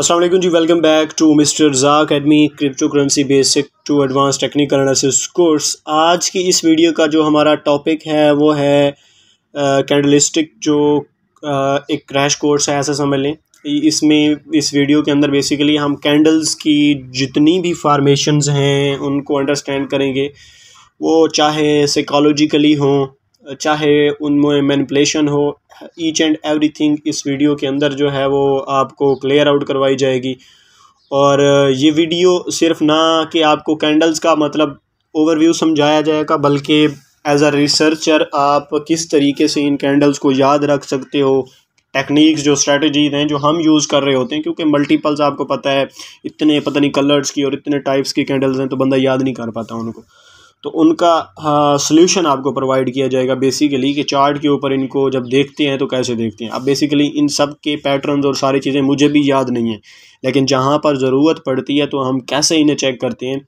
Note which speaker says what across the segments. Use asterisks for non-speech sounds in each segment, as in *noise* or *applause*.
Speaker 1: असल जी welcome back to mister ज़ा academy crypto currency basic to advance technical analysis course आज की इस वीडियो का जो हमारा टॉपिक है वो है कैंडलिस्टिक जो आ, एक क्रैश कोर्स है ऐसा समझ लें इसमें इस वीडियो के अंदर बेसिकली हम कैंडल्स की जितनी भी फार्मेशंस हैं उनको अंडरस्टैंड करेंगे वो चाहे साइकोलॉजिकली हों चाहे उनमें मैनिपुलेशन हो ईच एंड एवरीथिंग इस वीडियो के अंदर जो है वो आपको क्लियर आउट करवाई जाएगी और ये वीडियो सिर्फ ना कि आपको कैंडल्स का मतलब ओवरव्यू समझाया जाएगा बल्कि एज अ रिसर्चर आप किस तरीके से इन कैंडल्स को याद रख सकते हो टेक्निक्स जो स्ट्रेटजीज हैं जो हम यूज़ कर रहे होते हैं क्योंकि मल्टीपल्स आपको पता है इतने पता नहीं कलर्स की और इतने टाइप्स की कैंडल्स हैं तो बंदा याद नहीं कर पाता उनको तो उनका सोल्यूशन हाँ, आपको प्रोवाइड किया जाएगा बेसिकली कि चार्ट के ऊपर इनको जब देखते हैं तो कैसे देखते हैं अब बेसिकली इन सब के पैटर्न और सारी चीज़ें मुझे भी याद नहीं है लेकिन जहाँ पर ज़रूरत पड़ती है तो हम कैसे इन्हें चेक करते हैं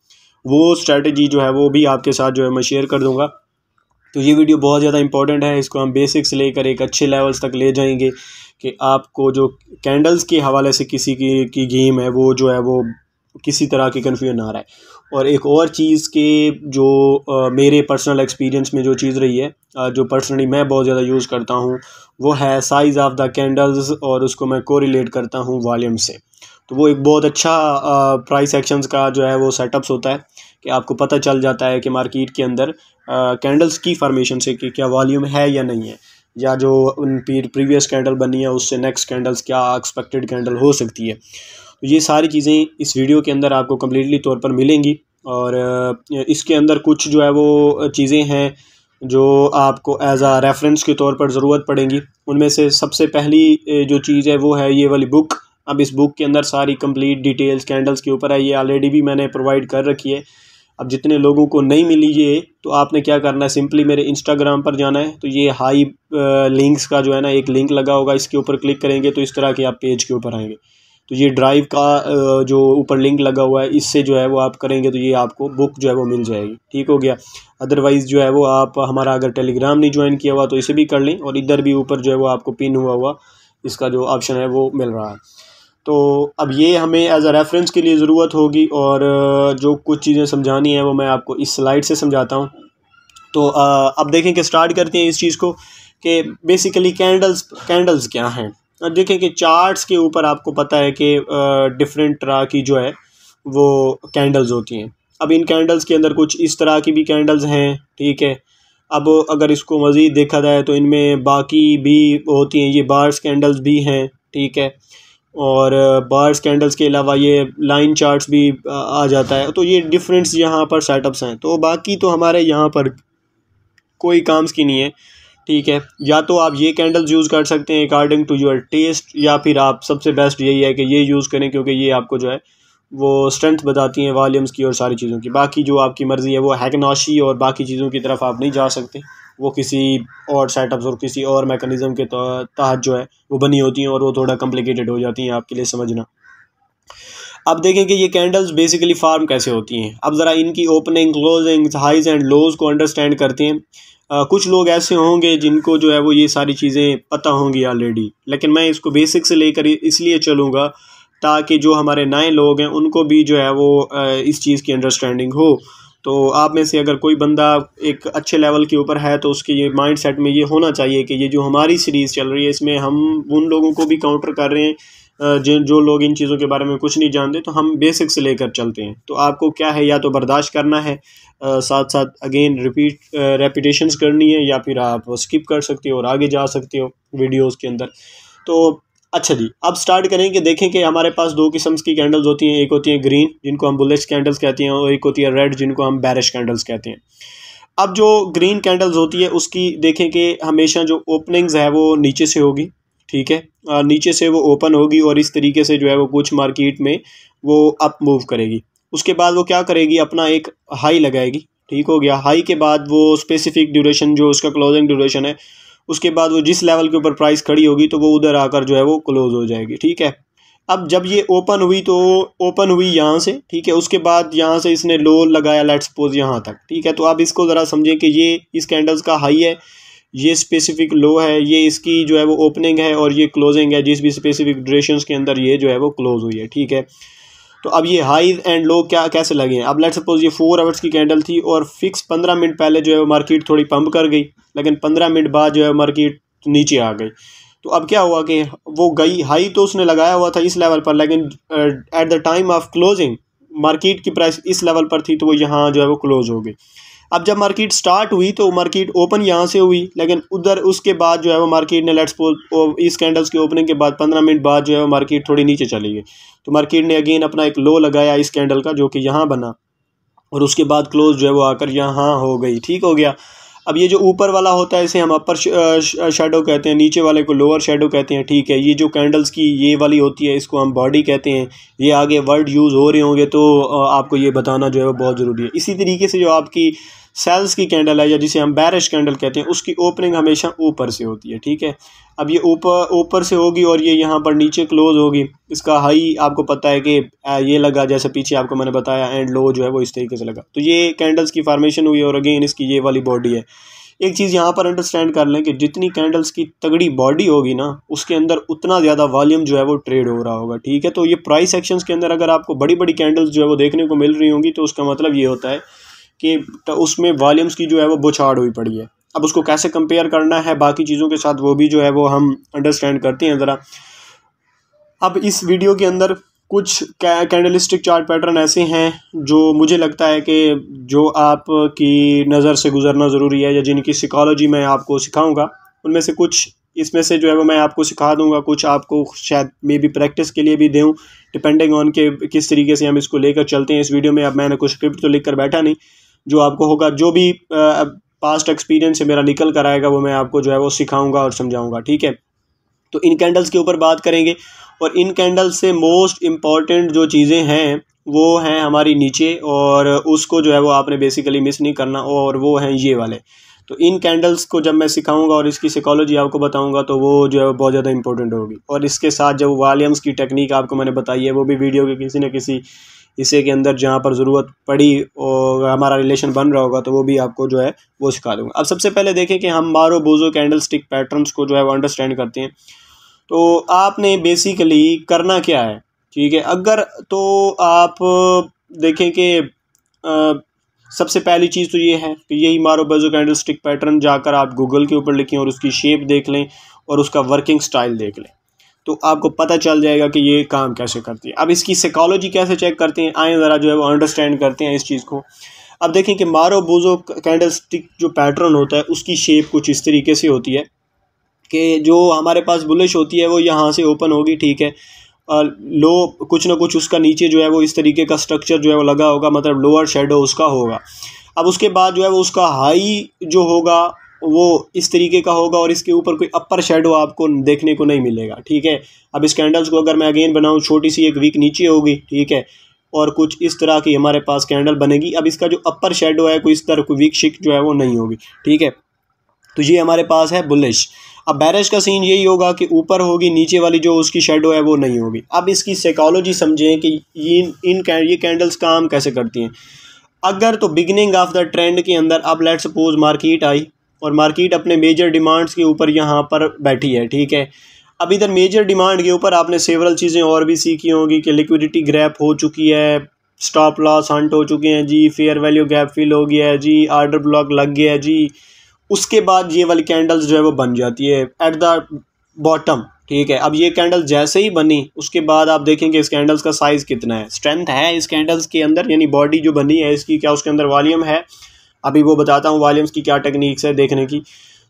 Speaker 1: वो स्ट्रैटेजी जो है वो भी आपके साथ जो है मैं शेयर कर दूँगा तो ये वीडियो बहुत ज़्यादा इंपॉर्टेंट है इसको हम बेसिक्स लेकर एक अच्छे लेवल्स तक ले जाएंगे कि आपको जो कैंडल्स के हवाले से किसी की की गेम है वो जो है वो किसी तरह की कन्फ्यूजन आ रहा है और एक और चीज़ के जो आ, मेरे पर्सनल एक्सपीरियंस में जो चीज़ रही है आ, जो पर्सनली मैं बहुत ज़्यादा यूज़ करता हूँ वो है साइज़ ऑफ़ द कैंडल्स और उसको मैं कोरिलेट करता हूँ वॉल्यूम से तो वो एक बहुत अच्छा आ, प्राइस एक्शंस का जो है वो सेटअप्स होता है कि आपको पता चल जाता है कि मार्केट के अंदर कैंडल्स की फॉर्मेशन से कि क्या वॉल्यूम है या नहीं है या जो उन प्रीवियस कैंडल बनी है उससे नेक्स्ट कैंडल्स क्या एक्सपेक्टेड कैंडल हो सकती है तो ये सारी चीज़ें इस वीडियो के अंदर आपको कम्प्लीटली तौर पर मिलेंगी और इसके अंदर कुछ जो है वो चीज़ें हैं जो आपको एज आ रेफरेंस के तौर पर ज़रूरत पड़ेंगी उनमें से सबसे पहली जो चीज़ है वो है ये वाली बुक अब इस बुक के अंदर सारी कंप्लीट डिटेल्स कैंडल्स के ऊपर है ये ऑलरेडी भी मैंने प्रोवाइड कर रखी है अब जितने लोगों को नहीं मिली ये तो आपने क्या करना है सिंपली मेरे इंस्टाग्राम पर जाना है तो ये हाई लिंक्स का जो है ना एक लिंक लगा होगा इसके ऊपर क्लिक करेंगे तो इस तरह के आप पेज के ऊपर आएंगे तो ये ड्राइव का जो ऊपर लिंक लगा हुआ है इससे जो है वो आप करेंगे तो ये आपको बुक जो है वो मिल जाएगी ठीक हो गया अदरवाइज़ जो है वो आप हमारा अगर टेलीग्राम नहीं ज्वाइन किया हुआ तो इसे भी कर लें और इधर भी ऊपर जो है वो आपको पिन हुआ हुआ इसका जो ऑप्शन है वो मिल रहा है तो अब ये हमें एज अ रेफरेंस के लिए ज़रूरत होगी और जो कुछ चीज़ें समझानी है वो मैं आपको इस स्लाइड से समझाता हूँ तो अब देखें कि स्टार्ट करते हैं इस चीज़ को कि बेसिकली कैंडल्स कैंडल्स क्या हैं देखें कि चार्ट्स के ऊपर आपको पता है कि डिफरेंट तरह की जो है वो कैंडल्स होती हैं अब इन कैंडल्स के अंदर कुछ इस तरह की भी कैंडल्स हैं ठीक है अब अगर इसको मज़ीद देखा जाए तो इनमें बाकी भी होती हैं ये बार्स कैंडल्स भी हैं ठीक है और बार्स कैंडल्स के अलावा ये लाइन चार्ट्स भी आ जाता है तो ये डिफरेंट्स यहाँ पर सेटअप्स हैं तो बाकी तो हमारे यहाँ पर कोई काम्स की नहीं है ठीक है या तो आप ये कैंडल्स यूज़ कर सकते हैं अकॉर्डिंग टू योर टेस्ट या फिर आप सबसे बेस्ट यही है कि ये यूज़ करें क्योंकि ये आपको जो है वो स्ट्रेंथ बताती हैं वॉल्यूम्स की और सारी चीज़ों की बाकी जो आपकी मर्ज़ी है वो हैकनाशी और बाकी चीज़ों की तरफ आप नहीं जा सकते वो किसी और सेटअप्स और किसी और मेकनिज़म के तहत जो है वो बनी होती हैं और वो थोड़ा कम्प्लिकेटेड हो जाती हैं आपके लिए समझना अब देखें कि ये कैंडल्स बेसिकली फार्म कैसे होती हैं अब ज़रा इनकी opening closing highs and lows को अंडरस्टैंड करते हैं आ, कुछ लोग ऐसे होंगे जिनको जो है वो ये सारी चीज़ें पता होंगी ऑलरेडी लेकिन मैं इसको बेसिक से लेकर इसलिए चलूँगा ताकि जो हमारे नए लोग हैं उनको भी जो है वो इस चीज़ की अंडरस्टैंडिंग हो तो आप में से अगर कोई बंदा एक अच्छे लेवल के ऊपर है तो उसके ये माइंड सेट में ये होना चाहिए कि ये जो हमारी सीरीज़ चल रही है इसमें हम उन लोगों को भी काउंटर कर रहे हैं जिन जो लोग इन चीज़ों के बारे में कुछ नहीं जानते तो हम बेसिक से लेकर चलते हैं तो आपको क्या है या तो बर्दाश्त करना है साथ साथ अगेन रिपीट रेपिटेशंस करनी है या फिर आप स्किप कर सकते हो और आगे जा सकते हो वीडियोस के अंदर तो अच्छा जी अब स्टार्ट करें कि देखें कि हमारे पास दो किस्म की कैंडल्स होती हैं एक होती हैं ग्रीन जिनको हम बुलेट्स कैंडल्स कहते हैं और एक होती है रेड जिनको हम बैरिश कैंडल्स कहते हैं अब जो ग्रीन कैंडल्स होती है उसकी देखें कि हमेशा जो ओपनिंग्स है वो नीचे से होगी ठीक है आ, नीचे से वो ओपन होगी और इस तरीके से जो है वो कुछ मार्केट में वो अप मूव करेगी उसके बाद वो क्या करेगी अपना एक हाई लगाएगी ठीक हो गया हाई के बाद वो स्पेसिफिक ड्यूरेशन जो उसका क्लोजिंग ड्यूरेशन है उसके बाद वो जिस लेवल के ऊपर प्राइस खड़ी होगी तो वो उधर आकर जो है वो क्लोज़ हो जाएगी ठीक है अब जब ये ओपन हुई तो ओपन हुई यहाँ से ठीक है उसके बाद यहाँ से इसने लो लगाया लेट सपोज यहाँ तक ठीक है तो आप इसको ज़रा समझें कि ये इस कैंडल्स का हाई है ये स्पेसिफिक लो है ये इसकी जो है वो ओपनिंग है और ये क्लोजिंग है जिस भी स्पेसिफिक ड्यूरेशन के अंदर ये जो है वो क्लोज हुई है ठीक है तो अब ये हाई एंड लो क्या कैसे लगे हैं अब लेट सपोज ये फोर आवर्स की कैंडल थी और फिक्स पंद्रह मिनट पहले जो है मार्केट थोड़ी पंप कर गई लेकिन पंद्रह मिनट बाद जो है मार्केट नीचे आ गई तो अब क्या हुआ कि वो गई हाई तो उसने लगाया हुआ था इस लेवल पर लेकिन at the time of closing market की प्राइस इस लेवल पर थी तो वो यहाँ जो है वो क्लोज़ हो गई अब जब मार्केट स्टार्ट हुई तो मार्केट ओपन यहाँ से हुई लेकिन उधर उसके बाद जो है वो मार्केट ने लेट्स इस कैंडल्स की ओपनिंग के बाद पंद्रह मिनट बाद जो है वो मार्केट थोड़ी नीचे चली गई तो मार्केट ने अगेन अपना एक लो लगाया इस कैंडल का जो कि यहाँ बना और उसके बाद क्लोज जो है वो आकर यहाँ हो गई ठीक हो गया अब ये जो ऊपर वाला होता है इसे हम अपर शेडो कहते हैं नीचे वाले को लोअर शेडो कहते हैं ठीक है ये जो कैंडल्स की ये वाली होती है इसको हम बॉडी कहते हैं ये आगे वर्ड यूज़ हो रहे होंगे तो आपको ये बताना जो है वो बहुत ज़रूरी है इसी तरीके से जो आपकी सेल्स की कैंडल है या जिसे हम बैरिश कैंडल कहते हैं उसकी ओपनिंग हमेशा ऊपर से होती है ठीक है अब ये ऊपर ऊपर से होगी और ये यहाँ पर नीचे क्लोज होगी इसका हाई आपको पता है कि ये लगा जैसे पीछे आपको मैंने बताया एंड लो जो है वो इस तरीके से लगा तो ये कैंडल्स की फार्मेशन हुई और अगेन इसकी ये वाली बॉडी है एक चीज़ यहाँ पर अंडरस्टैंड कर लें कि जितनी कैंडल्स की तगड़ी बॉडी होगी ना उसके अंदर उतना ज़्यादा वॉल्यूम जो है वो ट्रेड हो रहा होगा ठीक है तो ये प्राइस एक्शंस के अंदर अगर आपको बड़ी बड़ी कैंडल्स जो है वो देखने को मिल रही होंगी तो उसका मतलब ये होता है कि उसमें वॉल्यूम्स की जो है वो बुछाड़ हुई पड़ी है अब उसको कैसे कंपेयर करना है बाकी चीज़ों के साथ वो भी जो है वो हम अंडरस्टैंड करते हैं ज़रा अब इस वीडियो के अंदर कुछ कैंडलिस्टिक चार्ट पैटर्न ऐसे हैं जो मुझे लगता है कि जो आपकी नज़र से गुजरना ज़रूरी है या जिनकी सिकोलॉजी मैं आपको सिखाऊंगा उनमें से कुछ इसमें से जो है वो मैं आपको सिखा दूंगा कुछ आपको शायद मे बी प्रैक्टिस के लिए भी दूँ डिपेंडिंग ऑन के किस तरीके से हम इसको लेकर चलते हैं इस वीडियो में अब मैंने कुछ स्क्रिप्ट तो लिख कर बैठा नहीं जो आपको होगा जो भी पास्ट एक्सपीरियंस है मेरा निकल कर आएगा वो मैं आपको जो है वो सिखाऊंगा और समझाऊंगा ठीक है तो इन कैंडल्स के ऊपर बात करेंगे और इन कैंडल्स से मोस्ट इम्पॉर्टेंट जो चीज़ें हैं वो हैं हमारी नीचे और उसको जो है वो आपने बेसिकली मिस नहीं करना और वो हैं ये वाले तो इन कैंडल्स को जब मैं सिखाऊंगा और इसकी साइकोलॉजी आपको बताऊंगा तो वो जो है बहुत ज़्यादा इंपॉर्टेंट होगी और इसके साथ जब वॉल्यूम्स की टेक्निक आपको मैंने बताई है वो भी वीडियो के किसी न किसी इसे के अंदर जहाँ पर ज़रूरत पड़ी और हमारा रिलेशन बन रहा होगा तो वो भी आपको जो है वो सिखा दूँगा अब सबसे पहले देखें कि हम मारो बोजो कैंडल स्टिक पैटर्नस को जो है वो अंडरस्टैंड करते हैं तो आपने बेसिकली करना क्या है ठीक है अगर तो आप देखें कि सबसे पहली चीज़ तो ये है कि यही मारो बजो कैंडल स्टिक पैटर्न जाकर आप गूगल के ऊपर लिखें और उसकी शेप देख लें और उसका वर्किंग स्टाइल देख लें तो आपको पता चल जाएगा कि ये काम कैसे करती है अब इसकी साइकोलॉजी कैसे चेक करते हैं आए ज़रा जो है वो अंडरस्टैंड करते हैं इस चीज़ को अब देखें कि मारो बूजो कैंडल स्टिक जो पैटर्न होता है उसकी शेप कुछ इस तरीके से होती है कि जो हमारे पास बुलिश होती है वो यहाँ से ओपन होगी ठीक है लो कुछ ना कुछ उसका नीचे जो है वो इस तरीके का स्ट्रक्चर जो है वो लगा होगा मतलब लोअर शेडो उसका होगा अब उसके बाद जो है वो उसका हाई जो होगा वो इस तरीके का होगा और इसके ऊपर कोई अपर शेडो आपको देखने को नहीं मिलेगा ठीक है अब इस कैंडल्स को अगर मैं अगेन बनाऊँ छोटी सी एक वीक नीचे होगी ठीक है और कुछ इस तरह की हमारे पास कैंडल बनेगी अब इसका जो अपर शेडो है कोई इस तरह कोई वीक शिक जो है वो नहीं होगी ठीक है तो ये हमारे पास है बुलिश अब बैरिश का सीन यही होगा कि ऊपर होगी नीचे वाली जो उसकी शेडो है वो नहीं होगी अब इसकी साइकोलॉजी समझें कि इन इन ये कैंडल्स काम कैसे करती हैं अगर तो बिगनिंग ऑफ द ट्रेंड के अंदर अब लेट सपोज मार्केट आई और मार्केट अपने मेजर डिमांड्स के ऊपर यहाँ पर बैठी है ठीक है अब इधर मेजर डिमांड के ऊपर आपने सेवरल चीज़ें और भी सीखी होंगी कि लिक्विडिटी ग्रैप हो चुकी है स्टॉप लॉस हंट हो चुके हैं जी फेयर वैल्यू गैप फिल हो गया है जी आर्डर ब्लॉक लग गया है जी उसके बाद ये वाली कैंडल्स जो है वो बन जाती है एट द बॉटम ठीक है अब ये कैंडल जैसे ही बनी उसके बाद आप देखेंगे इस कैंडल्स का साइज़ कितना है स्ट्रेंथ है इस कैंडल्स के अंदर यानी बॉडी जो बनी है इसकी क्या उसके अंदर वॉल्यूम है अभी वो बताता हूँ वॉल्यूम्स की क्या टेक्निक्स है देखने की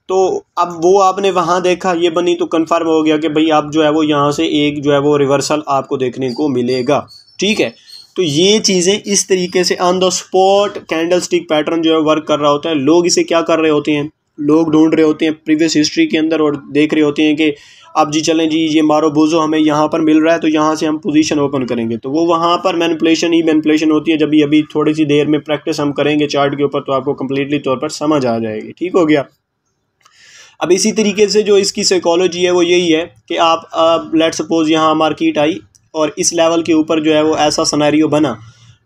Speaker 1: तो अब वो आपने वहाँ देखा ये बनी तो कंफर्म हो गया कि भाई आप जो है वो यहाँ से एक जो है वो रिवर्सल आपको देखने को मिलेगा ठीक है तो ये चीज़ें इस तरीके से on the spot candlestick pattern जो है वर्क कर रहा होता है लोग इसे क्या कर रहे होते हैं लोग ढूंढ रहे होते हैं प्रीवियस हिस्ट्री के अंदर और देख रहे होते हैं कि अब जी चलें जी ये मारो बोजो हमें यहाँ पर मिल रहा है तो यहाँ से हम पोजीशन ओपन करेंगे तो वो वहाँ पर मैनिपुलेशन ही मैनपुलेशन होती है जब भी अभी थोड़ी सी देर में प्रैक्टिस हम करेंगे चार्ट के ऊपर तो आपको कम्प्लीटली तौर पर समझ आ जाएगी ठीक हो गया अब इसी तरीके से जो इसकी साइकोलॉजी है वो यही है कि आप लेट सपोज़ यहाँ मार्किट आई और इस लेवल के ऊपर जो है वो ऐसा सनारी बना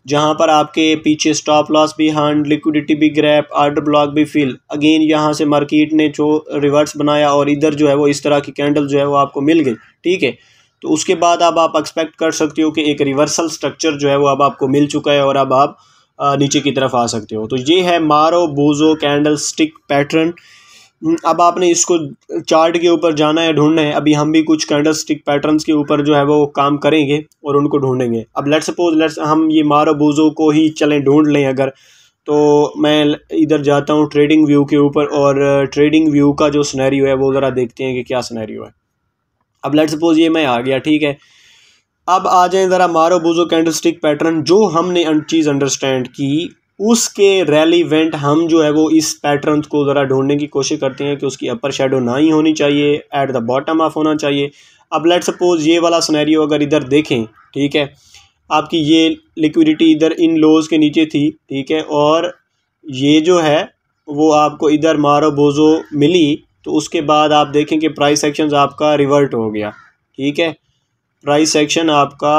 Speaker 1: जहाँ पर आपके पीछे स्टॉप लॉस भी हंड लिक्विडिटी भी ग्रैप आर्डर ब्लॉक भी फिल अगेन यहाँ से मार्केट ने जो रिवर्स बनाया और इधर जो है वो इस तरह की कैंडल जो है वो आपको मिल गई ठीक है तो उसके बाद अब आप एक्सपेक्ट कर सकते हो कि एक रिवर्सल स्ट्रक्चर जो है वो अब आपको मिल चुका है और अब आप नीचे की तरफ आ सकते हो तो ये है मारो बोजो कैंडल स्टिक पैटर्न हम्म, अब आपने इसको चार्ट के ऊपर जाना है ढूंढना है अभी हम भी कुछ कैंडल स्टिक पैटर्न्स के ऊपर जो है वो काम करेंगे और उनको ढूंढेंगे अब लेट्स सपोज लेट्स हम ये मारो बूजो को ही चलें ढूंढ लें अगर तो मैं इधर जाता हूँ ट्रेडिंग व्यू के ऊपर और ट्रेडिंग व्यू का जो स्नैरियो है वो ज़रा देखते हैं कि क्या स्नैरियो है अब लेट सपोज ये मैं आ गया ठीक है अब आ जाए ज़रा मारो बूजो कैंडल स्टिक पैटर्न जो हमने चीज़ अंडरस्टैंड की उसके रेलिवेंट हम जो है वो इस पैटर्न को ज़रा ढूंढने की कोशिश करते हैं कि उसकी अपर शेडो ना ही होनी चाहिए एट द बॉटम ऑफ होना चाहिए अब लेट सपोज ये वाला सुनैरियो अगर इधर देखें ठीक है आपकी ये लिक्विडिटी इधर इन लोज के नीचे थी ठीक है और ये जो है वो आपको इधर मारो बोजो मिली तो उसके बाद आप देखें कि प्राइस सेक्शन आपका रिवर्ट हो गया ठीक है प्राइस सेक्शन आपका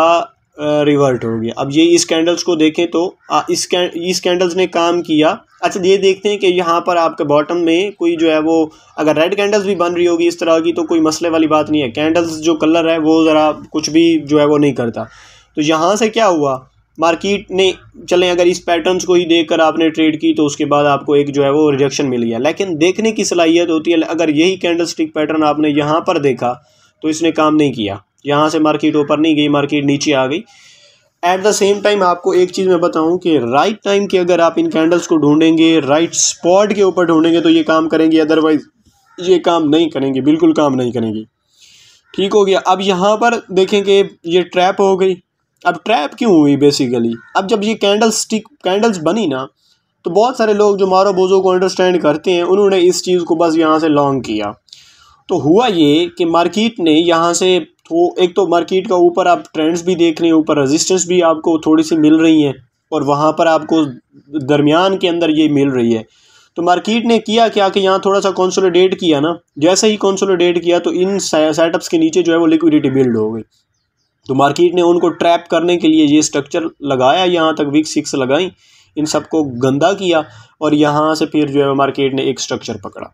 Speaker 1: रिवर्ट हो गया अब ये इस कैंडल्स को देखें तो आ, इस इस कैंडल्स ने काम किया अच्छा ये देखते हैं कि यहाँ पर आपके बॉटम में कोई जो है वो अगर रेड कैंडल्स भी बन रही होगी इस तरह की तो कोई मसले वाली बात नहीं है कैंडल्स जो कलर है वो ज़रा कुछ भी जो है वो नहीं करता तो यहाँ से क्या हुआ मार्केट ने चलें अगर इस पैटर्न्स को ही देखकर आपने ट्रेड की तो उसके बाद आपको एक जो है वो रिजेक्शन मिल गया लेकिन देखने की सलाहियत होती है अगर यही कैंडल स्टिक पैटर्न आपने यहाँ पर देखा तो इसने काम नहीं किया यहाँ से मार्केट ऊपर नहीं गई मार्केट नीचे आ गई एट द सेम टाइम आपको एक चीज़ मैं बताऊं कि राइट टाइम के अगर आप इन कैंडल्स को ढूंढेंगे राइट स्पॉट के ऊपर ढूंढेंगे तो ये काम करेंगे अदरवाइज़ ये काम नहीं करेंगे बिल्कुल काम नहीं करेंगे ठीक हो गया अब यहाँ पर देखें कि ये ट्रैप हो गई अब ट्रैप क्यों हुई बेसिकली अब जब ये कैंडल स्टिक कैंडल्स बनी ना तो बहुत सारे लोग जो मारो बोजो को अंडरस्टैंड करते हैं उन्होंने इस चीज़ को बस यहाँ से लॉन्ग किया तो हुआ ये कि मार्केट ने यहाँ से तो एक तो मार्केट का ऊपर आप ट्रेंड्स भी देख रहे हैं ऊपर रजिस्टेंस भी आपको थोड़ी सी मिल रही हैं और वहाँ पर आपको दरमियान के अंदर ये मिल रही है तो मार्केट ने किया क्या कि यहाँ थोड़ा सा कॉन्सोलीडेट किया ना जैसे ही कॉन्सोलीडेट किया तो इन सेटअप्स के नीचे जो है वो लिक्विडिटी बिल्ड हो गई तो मार्केट ने उनको ट्रैप करने के लिए ये स्ट्रक्चर लगाया यहाँ तक वीक सिक्स लगाई इन सबको गंदा किया और यहाँ से फिर जो है मार्केट ने एक स्ट्रक्चर पकड़ा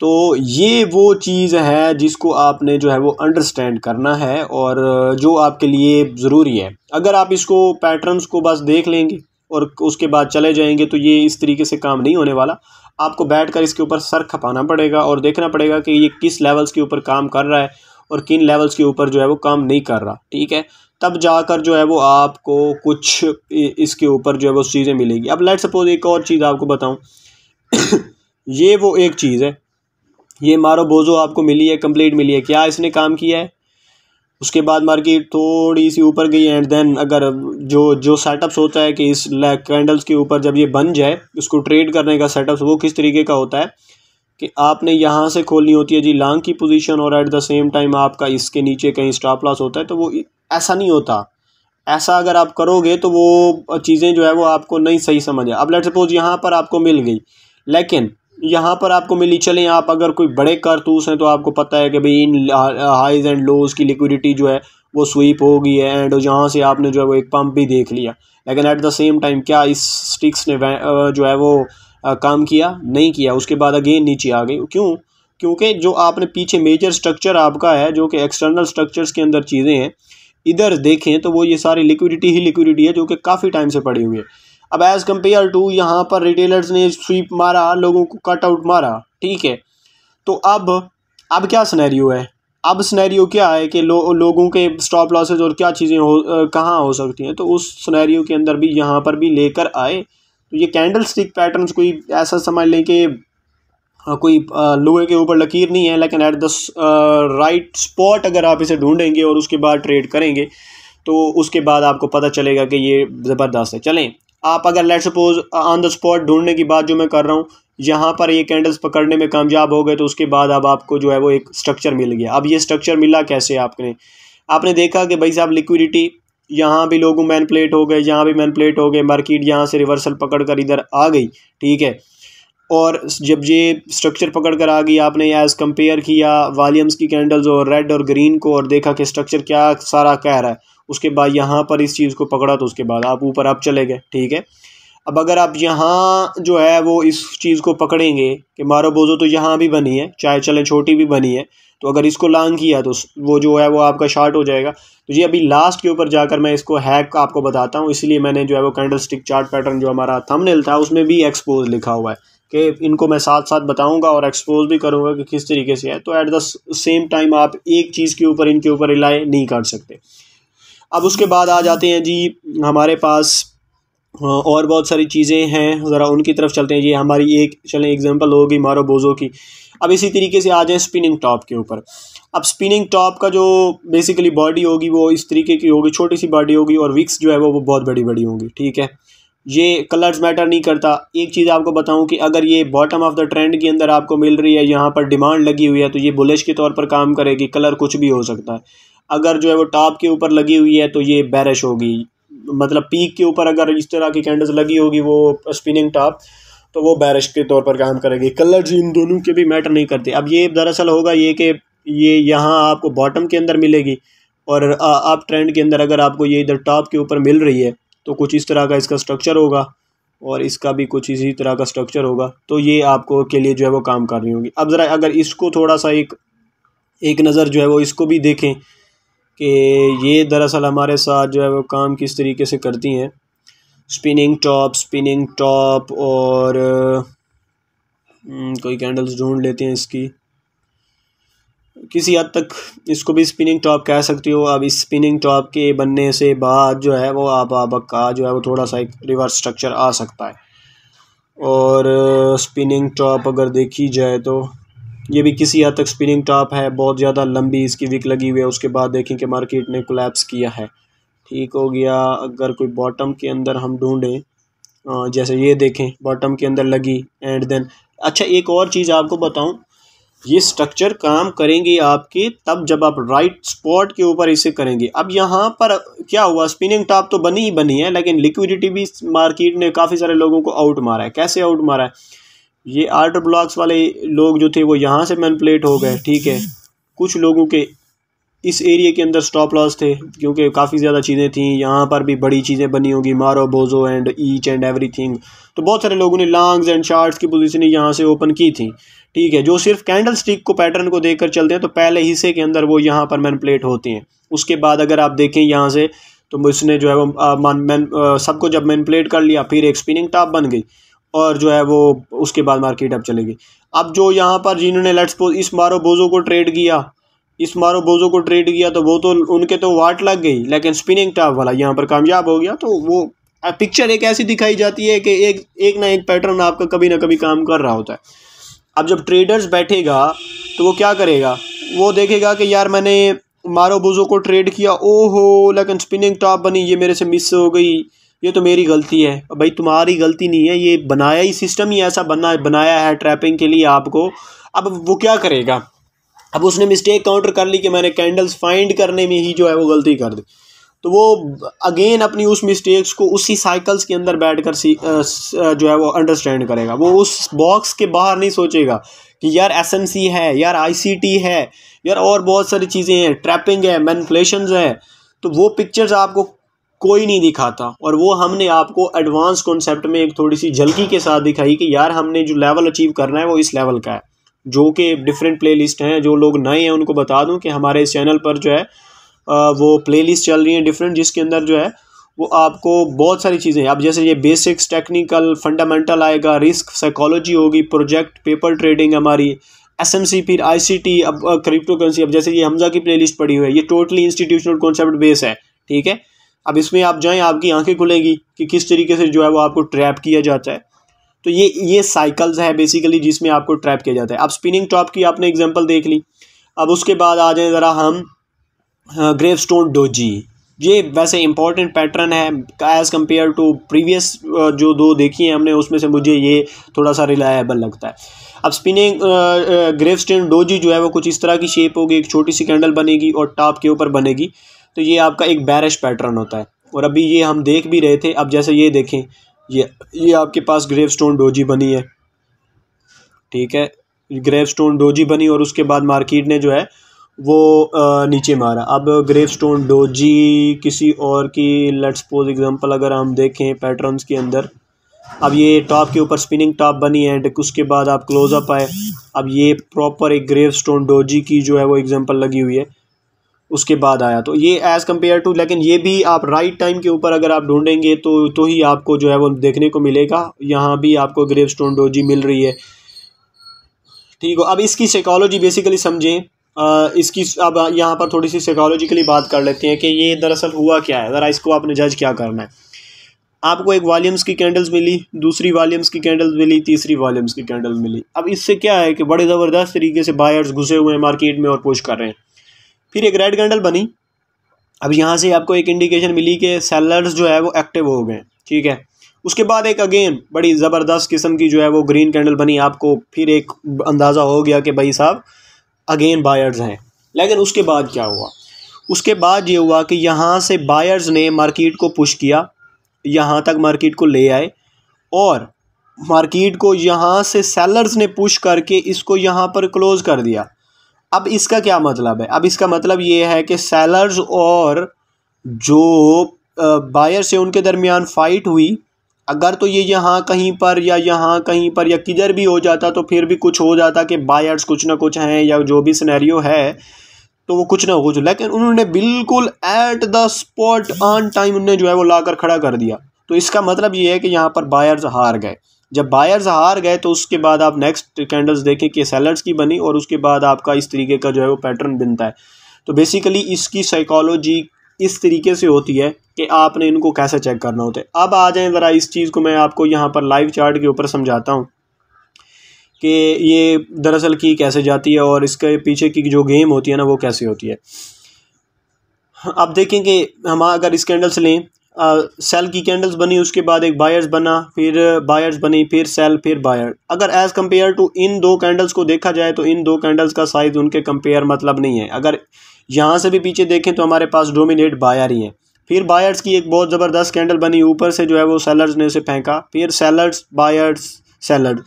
Speaker 1: तो ये वो चीज़ है जिसको आपने जो है वो अंडरस्टैंड करना है और जो आपके लिए ज़रूरी है अगर आप इसको पैटर्न्स को बस देख लेंगे और उसके बाद चले जाएंगे तो ये इस तरीके से काम नहीं होने वाला आपको बैठ कर इसके ऊपर सर खपाना पड़ेगा और देखना पड़ेगा कि ये किस लेवल्स के ऊपर काम कर रहा है और किन लेवल्स के ऊपर जो है वो काम नहीं कर रहा ठीक है तब जाकर जो है वो आपको कुछ इसके ऊपर जो है वो चीज़ें मिलेगी अब लेट सपोज एक और चीज़ आपको बताऊँ *coughs* ये वो एक चीज़ है ये मारो बोझो आपको मिली है कंप्लीट मिली है क्या इसने काम किया है उसके बाद मार्केट थोड़ी सी ऊपर गई एंड देन अगर जो जो सेटअप्स होता है कि इस कैंडल्स के ऊपर जब ये बन जाए उसको ट्रेड करने का सेटअप्स वो किस तरीके का होता है कि आपने यहाँ से खोलनी होती है जी लॉन्ग की पोजीशन और एट द सेम टाइम आपका इसके नीचे कहीं स्टॉप लॉस होता है तो वो ऐसा नहीं होता ऐसा अगर आप करोगे तो वो चीज़ें जो है वो आपको नहीं सही समझ आए अब लेट सपोज यहाँ पर आपको मिल गई लेकिन यहाँ पर आपको मिली चले आप अगर कोई बड़े कारतूस हैं तो आपको पता है कि भाई इन हाइज़ एंड लोज़ की लिक्विडिटी जो है वो स्वीप हो गई है एंड यहाँ से आपने जो है वो एक पंप भी देख लिया लेकिन एट द सेम टाइम क्या इस स्टिक्स ने जो है वो काम किया नहीं किया उसके बाद अगेन नीचे आ गई क्यों क्योंकि जो आपने पीछे मेजर स्ट्रक्चर आपका है जो कि एक्सटर्नल स्ट्रक्चर्स के अंदर चीज़ें हैं इधर देखें तो वो ये सारी लिक्विडिटी ही लिक्विडिटी है जो कि काफ़ी टाइम से पड़ी हुई है अब एज़ कम्पेयर टू यहाँ पर रिटेलर्स ने स्वीप मारा लोगों को कट आउट मारा ठीक है तो अब अब क्या सिनेरियो है अब सिनेरियो क्या है कि लो, लोगों के स्टॉप लॉसेज और क्या चीज़ें हो कहाँ हो सकती हैं तो उस सिनेरियो के अंदर भी यहाँ पर भी लेकर आए तो ये कैंडल स्टिक पैटर्न कोई ऐसा समझ लें कि कोई लोहे के ऊपर लकीर नहीं है लेकिन एट द राइट स्पॉट अगर आप इसे ढूंढेंगे और उसके बाद ट्रेड करेंगे तो उसके बाद आपको पता चलेगा कि ये ज़बरदस्त है चलें आप अगर let suppose on the spot ढूंढने की बात जो मैं कर रहा हूँ यहाँ पर ये कैंडल्स पकड़ने में कामयाब हो गए तो उसके बाद अब आपको जो है वो एक स्ट्रक्चर मिल गया अब ये स्ट्रक्चर मिला कैसे आपने आपने देखा कि भाई साहब लिक्विडिटी यहाँ भी लोगों मैन प्लेट हो गए यहाँ भी मैन प्लेट हो गए मार्केट यहाँ से रिवर्सल पकड़ कर इधर आ गई ठीक है और जब ये स्ट्रक्चर पकड़ कर आ गई आपने एज़ कंपेयर किया वॉलीम्स की कैंडल्स और रेड और ग्रीन को और देखा कि स्ट्रक्चर क्या सारा कह रहा है उसके बाद यहाँ पर इस चीज़ को पकड़ा तो उसके बाद आप ऊपर आप चले गए ठीक है अब अगर आप यहाँ जो है वो इस चीज़ को पकड़ेंगे कि मारो बोझो तो यहाँ भी बनी है चाहे चले छोटी भी बनी है तो अगर इसको लॉन्ग किया तो वो जो है वो आपका शार्ट हो जाएगा तो ये अभी लास्ट के ऊपर जाकर मैं इसको हैक आपको बताता हूँ इसलिए मैंने जो है वो कैंडल स्टिक चार्ट पैटर्न जो हमारा थंबनेल था उसमें भी एक्सपोज लिखा हुआ है कि इनको मैं साथ साथ बताऊँगा और एक्सपोज भी करूँगा कि किस तरीके से है तो ऐट द सेम टाइम आप एक चीज़ के ऊपर इनके ऊपर रिलाई नहीं कर सकते अब उसके बाद आ जाते हैं जी हमारे पास और बहुत सारी चीज़ें हैं ज़रा उनकी तरफ चलते हैं जी हमारी एक चलें एग्जांपल होगी मारो बोजो की अब इसी तरीके से आ जाएँ स्पिनिंग टॉप के ऊपर अब स्पिनिंग टॉप का जो बेसिकली बॉडी होगी वो इस तरीके की होगी छोटी सी बॉडी होगी और विक्स जो है वो, वो बहुत बड़ी बड़ी होंगी ठीक है ये कलर्स मैटर नहीं करता एक चीज़ आपको बताऊं कि अगर ये बॉटम ऑफ द ट्रेंड के अंदर आपको मिल रही है यहाँ पर डिमांड लगी हुई है तो ये बुलिश के तौर पर काम करेगी कलर कुछ भी हो सकता है अगर जो है वो टॉप के ऊपर लगी हुई है तो ये बैरिश होगी मतलब पीक के ऊपर अगर इस तरह की कैंडल्स लगी होगी वो स्पिनिंग टॉप तो वो बैरिश के तौर पर काम करेगी कलर्स इन दोनों के भी मैटर नहीं करते अब ये दरअसल होगा ये कि ये यहाँ आपको बॉटम के अंदर मिलेगी और आप ट्रेंड के अंदर अगर आपको ये इधर टॉप के ऊपर मिल रही है तो कुछ इस तरह का इसका स्ट्रक्चर होगा और इसका भी कुछ इसी तरह का स्ट्रक्चर होगा तो ये आपको के लिए जो है वो काम कर रही होगी अब ज़रा अगर इसको थोड़ा सा एक एक नज़र जो है वो इसको भी देखें कि ये दरअसल हमारे साथ जो है वो काम किस तरीके से करती हैं स्पिनिंग टॉप स्पिनिंग टॉप और हम्म, कोई कैंडल्स ढूंढ लेते हैं इसकी किसी हद तक इसको भी स्पिनिंग टॉप कह सकती हो अब इस स्पिनिंग टॉप के बनने से बाद जो है वो आप आप का जो है वो थोड़ा सा एक रिवर्स स्ट्रक्चर आ सकता है और स्पिनिंग टॉप अगर देखी जाए तो ये भी किसी हद तक स्पिनिंग टॉप है बहुत ज़्यादा लंबी इसकी विक लगी हुई है उसके बाद देखें कि मार्केट ने कोलेप्स किया है ठीक हो गया अगर कोई बॉटम के अंदर हम ढूंढें जैसे ये देखें बॉटम के अंदर लगी एंड देन अच्छा एक और चीज़ आपको बताऊं ये स्ट्रक्चर काम करेंगे आपके तब जब आप राइट स्पॉट के ऊपर इसे करेंगे अब यहाँ पर क्या हुआ स्पिनिंग टॉप तो बनी ही बनी है लेकिन लिक्विडिटी भी मार्केट ने काफ़ी सारे लोगों को आउट मारा है कैसे आउट मारा है ये आर्टर ब्लॉक्स वाले लोग जो थे वो यहाँ से मैनपुलेट हो गए ठीक है कुछ लोगों के इस एरिया के अंदर स्टॉप लॉस थे क्योंकि काफ़ी ज़्यादा चीज़ें थी यहाँ पर भी बड़ी चीज़ें बनी होगी मारो बोजो एंड ईच एंड एवरीथिंग तो बहुत सारे लोगों ने लॉन्ग्स एंड शार्ट्स की पोजिशन यहाँ से ओपन की थी ठीक है जो सिर्फ कैंडल स्टिक को पैटर्न को देखकर चलते हैं तो पहले हिस्से के अंदर वो यहाँ पर प्लेट होते हैं उसके बाद अगर आप देखें यहाँ से तो इसने जो है वो मैन सबको जब प्लेट कर लिया फिर एक स्पिनिंग टॉप बन गई और जो है वो उसके बाद मार्केट अब चलेगी अब जो यहाँ पर जिन्होंने लेट्स इस मारो बोजो को ट्रेड किया इस मारो बोजो को ट्रेड किया तो वो तो उनके तो वाट लग गई लेकिन स्पिनिंग टॉप वाला यहाँ पर कामयाब हो गया तो वो पिक्चर एक ऐसी दिखाई जाती है कि एक एक ना एक पैटर्न आपका कभी ना कभी काम कर रहा होता है अब जब ट्रेडर्स बैठेगा तो वो क्या करेगा वो देखेगा कि यार मैंने मारो बोज़ो को ट्रेड किया ओहो लेकिन स्पिनिंग टॉप बनी ये मेरे से मिस हो गई ये तो मेरी गलती है भाई तुम्हारी गलती नहीं है ये बनाया ही सिस्टम ही ऐसा बना बनाया है ट्रैपिंग के लिए आपको अब वो क्या करेगा अब उसने मिस्टेक काउंटर कर ली कि मैंने कैंडल्स फाइंड करने में ही जो है वो गलती कर दी तो वो अगेन अपनी उस मिस्टेक्स को उसी साइकिल्स के अंदर बैठ कर सी जो है वो अंडरस्टैंड करेगा वो उस बॉक्स के बाहर नहीं सोचेगा कि यार एसएमसी है यार आईसीटी है यार और बहुत सारी चीज़ें हैं ट्रैपिंग है मैनफ्लेशन है तो वो पिक्चर्स आपको कोई नहीं दिखाता और वो हमने आपको एडवांस कॉन्सेप्ट में एक थोड़ी सी झलकी के साथ दिखाई कि यार हमने जो लेवल अचीव करना है वो इस लेवल का है जो कि डिफरेंट प्लेलिस्ट हैं जो लोग नए हैं उनको बता दूं कि हमारे इस चैनल पर जो है वो प्लेलिस्ट चल रही है डिफरेंट जिसके अंदर जो है वो आपको बहुत सारी चीज़ें आप जैसे ये बेसिक्स टेक्निकल फंडामेंटल आएगा रिस्क साइकोलॉजी होगी प्रोजेक्ट पेपर ट्रेडिंग हमारी एस एम सी फिर आई सी टी अब क्रिप्टो करेंसी अब जैसे ये हमजा की प्लेलिस्ट पड़ी हुई है ये टोटली इंस्टीट्यूशनल कॉन्सेप्ट बेस है ठीक है अब इसमें आप जाएँ आपकी आंखें खुलेंगी कि किस तरीके से जो है वो आपको ट्रैप किया जाता है तो ये ये साइकिल्स है बेसिकली जिसमें आपको ट्रैप किया जाता है अब स्पिनिंग टॉप की आपने एग्जांपल देख ली अब उसके बाद आ जाए ज़रा हम ग्रेव स्टोन डोजी ये वैसे इंपॉर्टेंट पैटर्न है एज़ कम्पेयर टू प्रीवियस जो दो देखी हैं हमने उसमें से मुझे ये थोड़ा सा रिलायबल लगता है अब स्पिनिंग ग्रेव स्टोन डोजी जो है वो कुछ इस तरह की शेप होगी एक छोटी सी कैंडल बनेगी और टॉप के ऊपर बनेगी तो ये आपका एक बैरिश पैटर्न होता है और अभी ये हम देख भी रहे थे अब जैसे ये देखें ये ये आपके पास ग्रेव स्टोन डोजी बनी है ठीक है ग्रेव स्टोन डोजी बनी और उसके बाद मार्किट ने जो है वो नीचे मारा अब ग्रेव स्टोन डोजी किसी और की लेट्स पोज एग्जांपल अगर हम देखें पैटर्न्स के अंदर अब ये टॉप के ऊपर स्पिनिंग टॉप बनी है उसके बाद आप क्लोजअप आए अब ये प्रॉपर एक ग्रेव स्टोन डोजी की जो है वो एग्जांपल लगी हुई है उसके बाद आया तो ये एज़ कम्पेयर टू लेकिन ये भी आप राइट टाइम के ऊपर अगर आप ढूंढेंगे तो तो ही आपको जो है वो देखने को मिलेगा यहाँ भी आपको ग्रेव स्टोन डोजी मिल रही है ठीक हो अब इसकी साइकोलॉजी बेसिकली समझें इसकी अब यहाँ पर थोड़ी सी साइकोलॉजिकली बात कर लेते हैं कि ये दरअसल हुआ क्या है ज़रा इसको आपने जज क्या करना है आपको एक वॉल्यूम्स की कैंडल्स मिली दूसरी वॉल्यूम्स की कैंडल्स मिली तीसरी वॉल्यूम्स की कैंडल्स मिली अब इससे क्या है कि बड़े ज़बरदस्त तरीके से बायर्स घुसे हुए हैं मार्केट में और पुश कर रहे हैं फिर एक रेड कैंडल बनी अब यहाँ से आपको एक इंडिकेशन मिली कि सेलर्स जो है वो एक्टिव हो गए ठीक है उसके बाद एक अगेन बड़ी ज़बरदस्त किस्म की जो है वो ग्रीन कैंडल बनी आपको फिर एक अंदाज़ा हो गया कि भाई साहब अगेन बायर्स हैं लेकिन उसके बाद क्या हुआ उसके बाद ये हुआ कि यहाँ से बायर्स ने मार्केट को पुश किया यहाँ तक मार्केट को ले आए और मार्केट को यहाँ से सेलर्स ने पुश करके इसको यहाँ पर क्लोज़ कर दिया अब इसका क्या मतलब है अब इसका मतलब ये है कि सेलर्स और जो बायर्स है उनके दरमियान फ़ाइट हुई अगर तो ये यहाँ कहीं पर या यहाँ कहीं पर या किधर भी हो जाता तो फिर भी कुछ हो जाता कि बायर्स कुछ ना कुछ हैं या जो भी सिनेरियो है तो वो कुछ ना कुछ लेकिन उन्होंने बिल्कुल at the spot on time उन्होंने जो है वो लाकर खड़ा कर दिया तो इसका मतलब ये है कि यहाँ पर बायर्स हार गए जब बायर्स हार गए तो उसके बाद आप नेक्स्ट कैंडल्स देखें कि सेलर्स की बनी और उसके बाद आपका इस तरीके का जो है वो पैटर्न बनता है तो बेसिकली इसकी साइकोलॉजी इस तरीके से होती है कि आपने इनको कैसे चेक करना होता है अब आ जाएँ ज़रा इस चीज़ को मैं आपको यहाँ पर लाइव चार्ट के ऊपर समझाता हूँ कि ये दरअसल की कैसे जाती है और इसके पीछे की जो गेम होती है ना वो कैसे होती है अब देखें कि हम अगर इस कैंडल्स लें सेल की कैंडल्स बनी उसके बाद एक बायर्स बना फिर बायर्स बनी फिर सेल फिर बायर अगर एज़ कंपेयर टू इन दो कैंडल्स को देखा जाए तो इन दो कैंडल्स का साइज़ उनके कंपेयर मतलब नहीं है अगर यहाँ से भी पीछे देखें तो हमारे पास डोमिनेट बायर ही है फिर बायर्स की एक बहुत ज़बरदस्त कैंडल बनी ऊपर से जो है वो सेलर्स ने उसे फेंका फिर सेलर्स बायर्स सेलर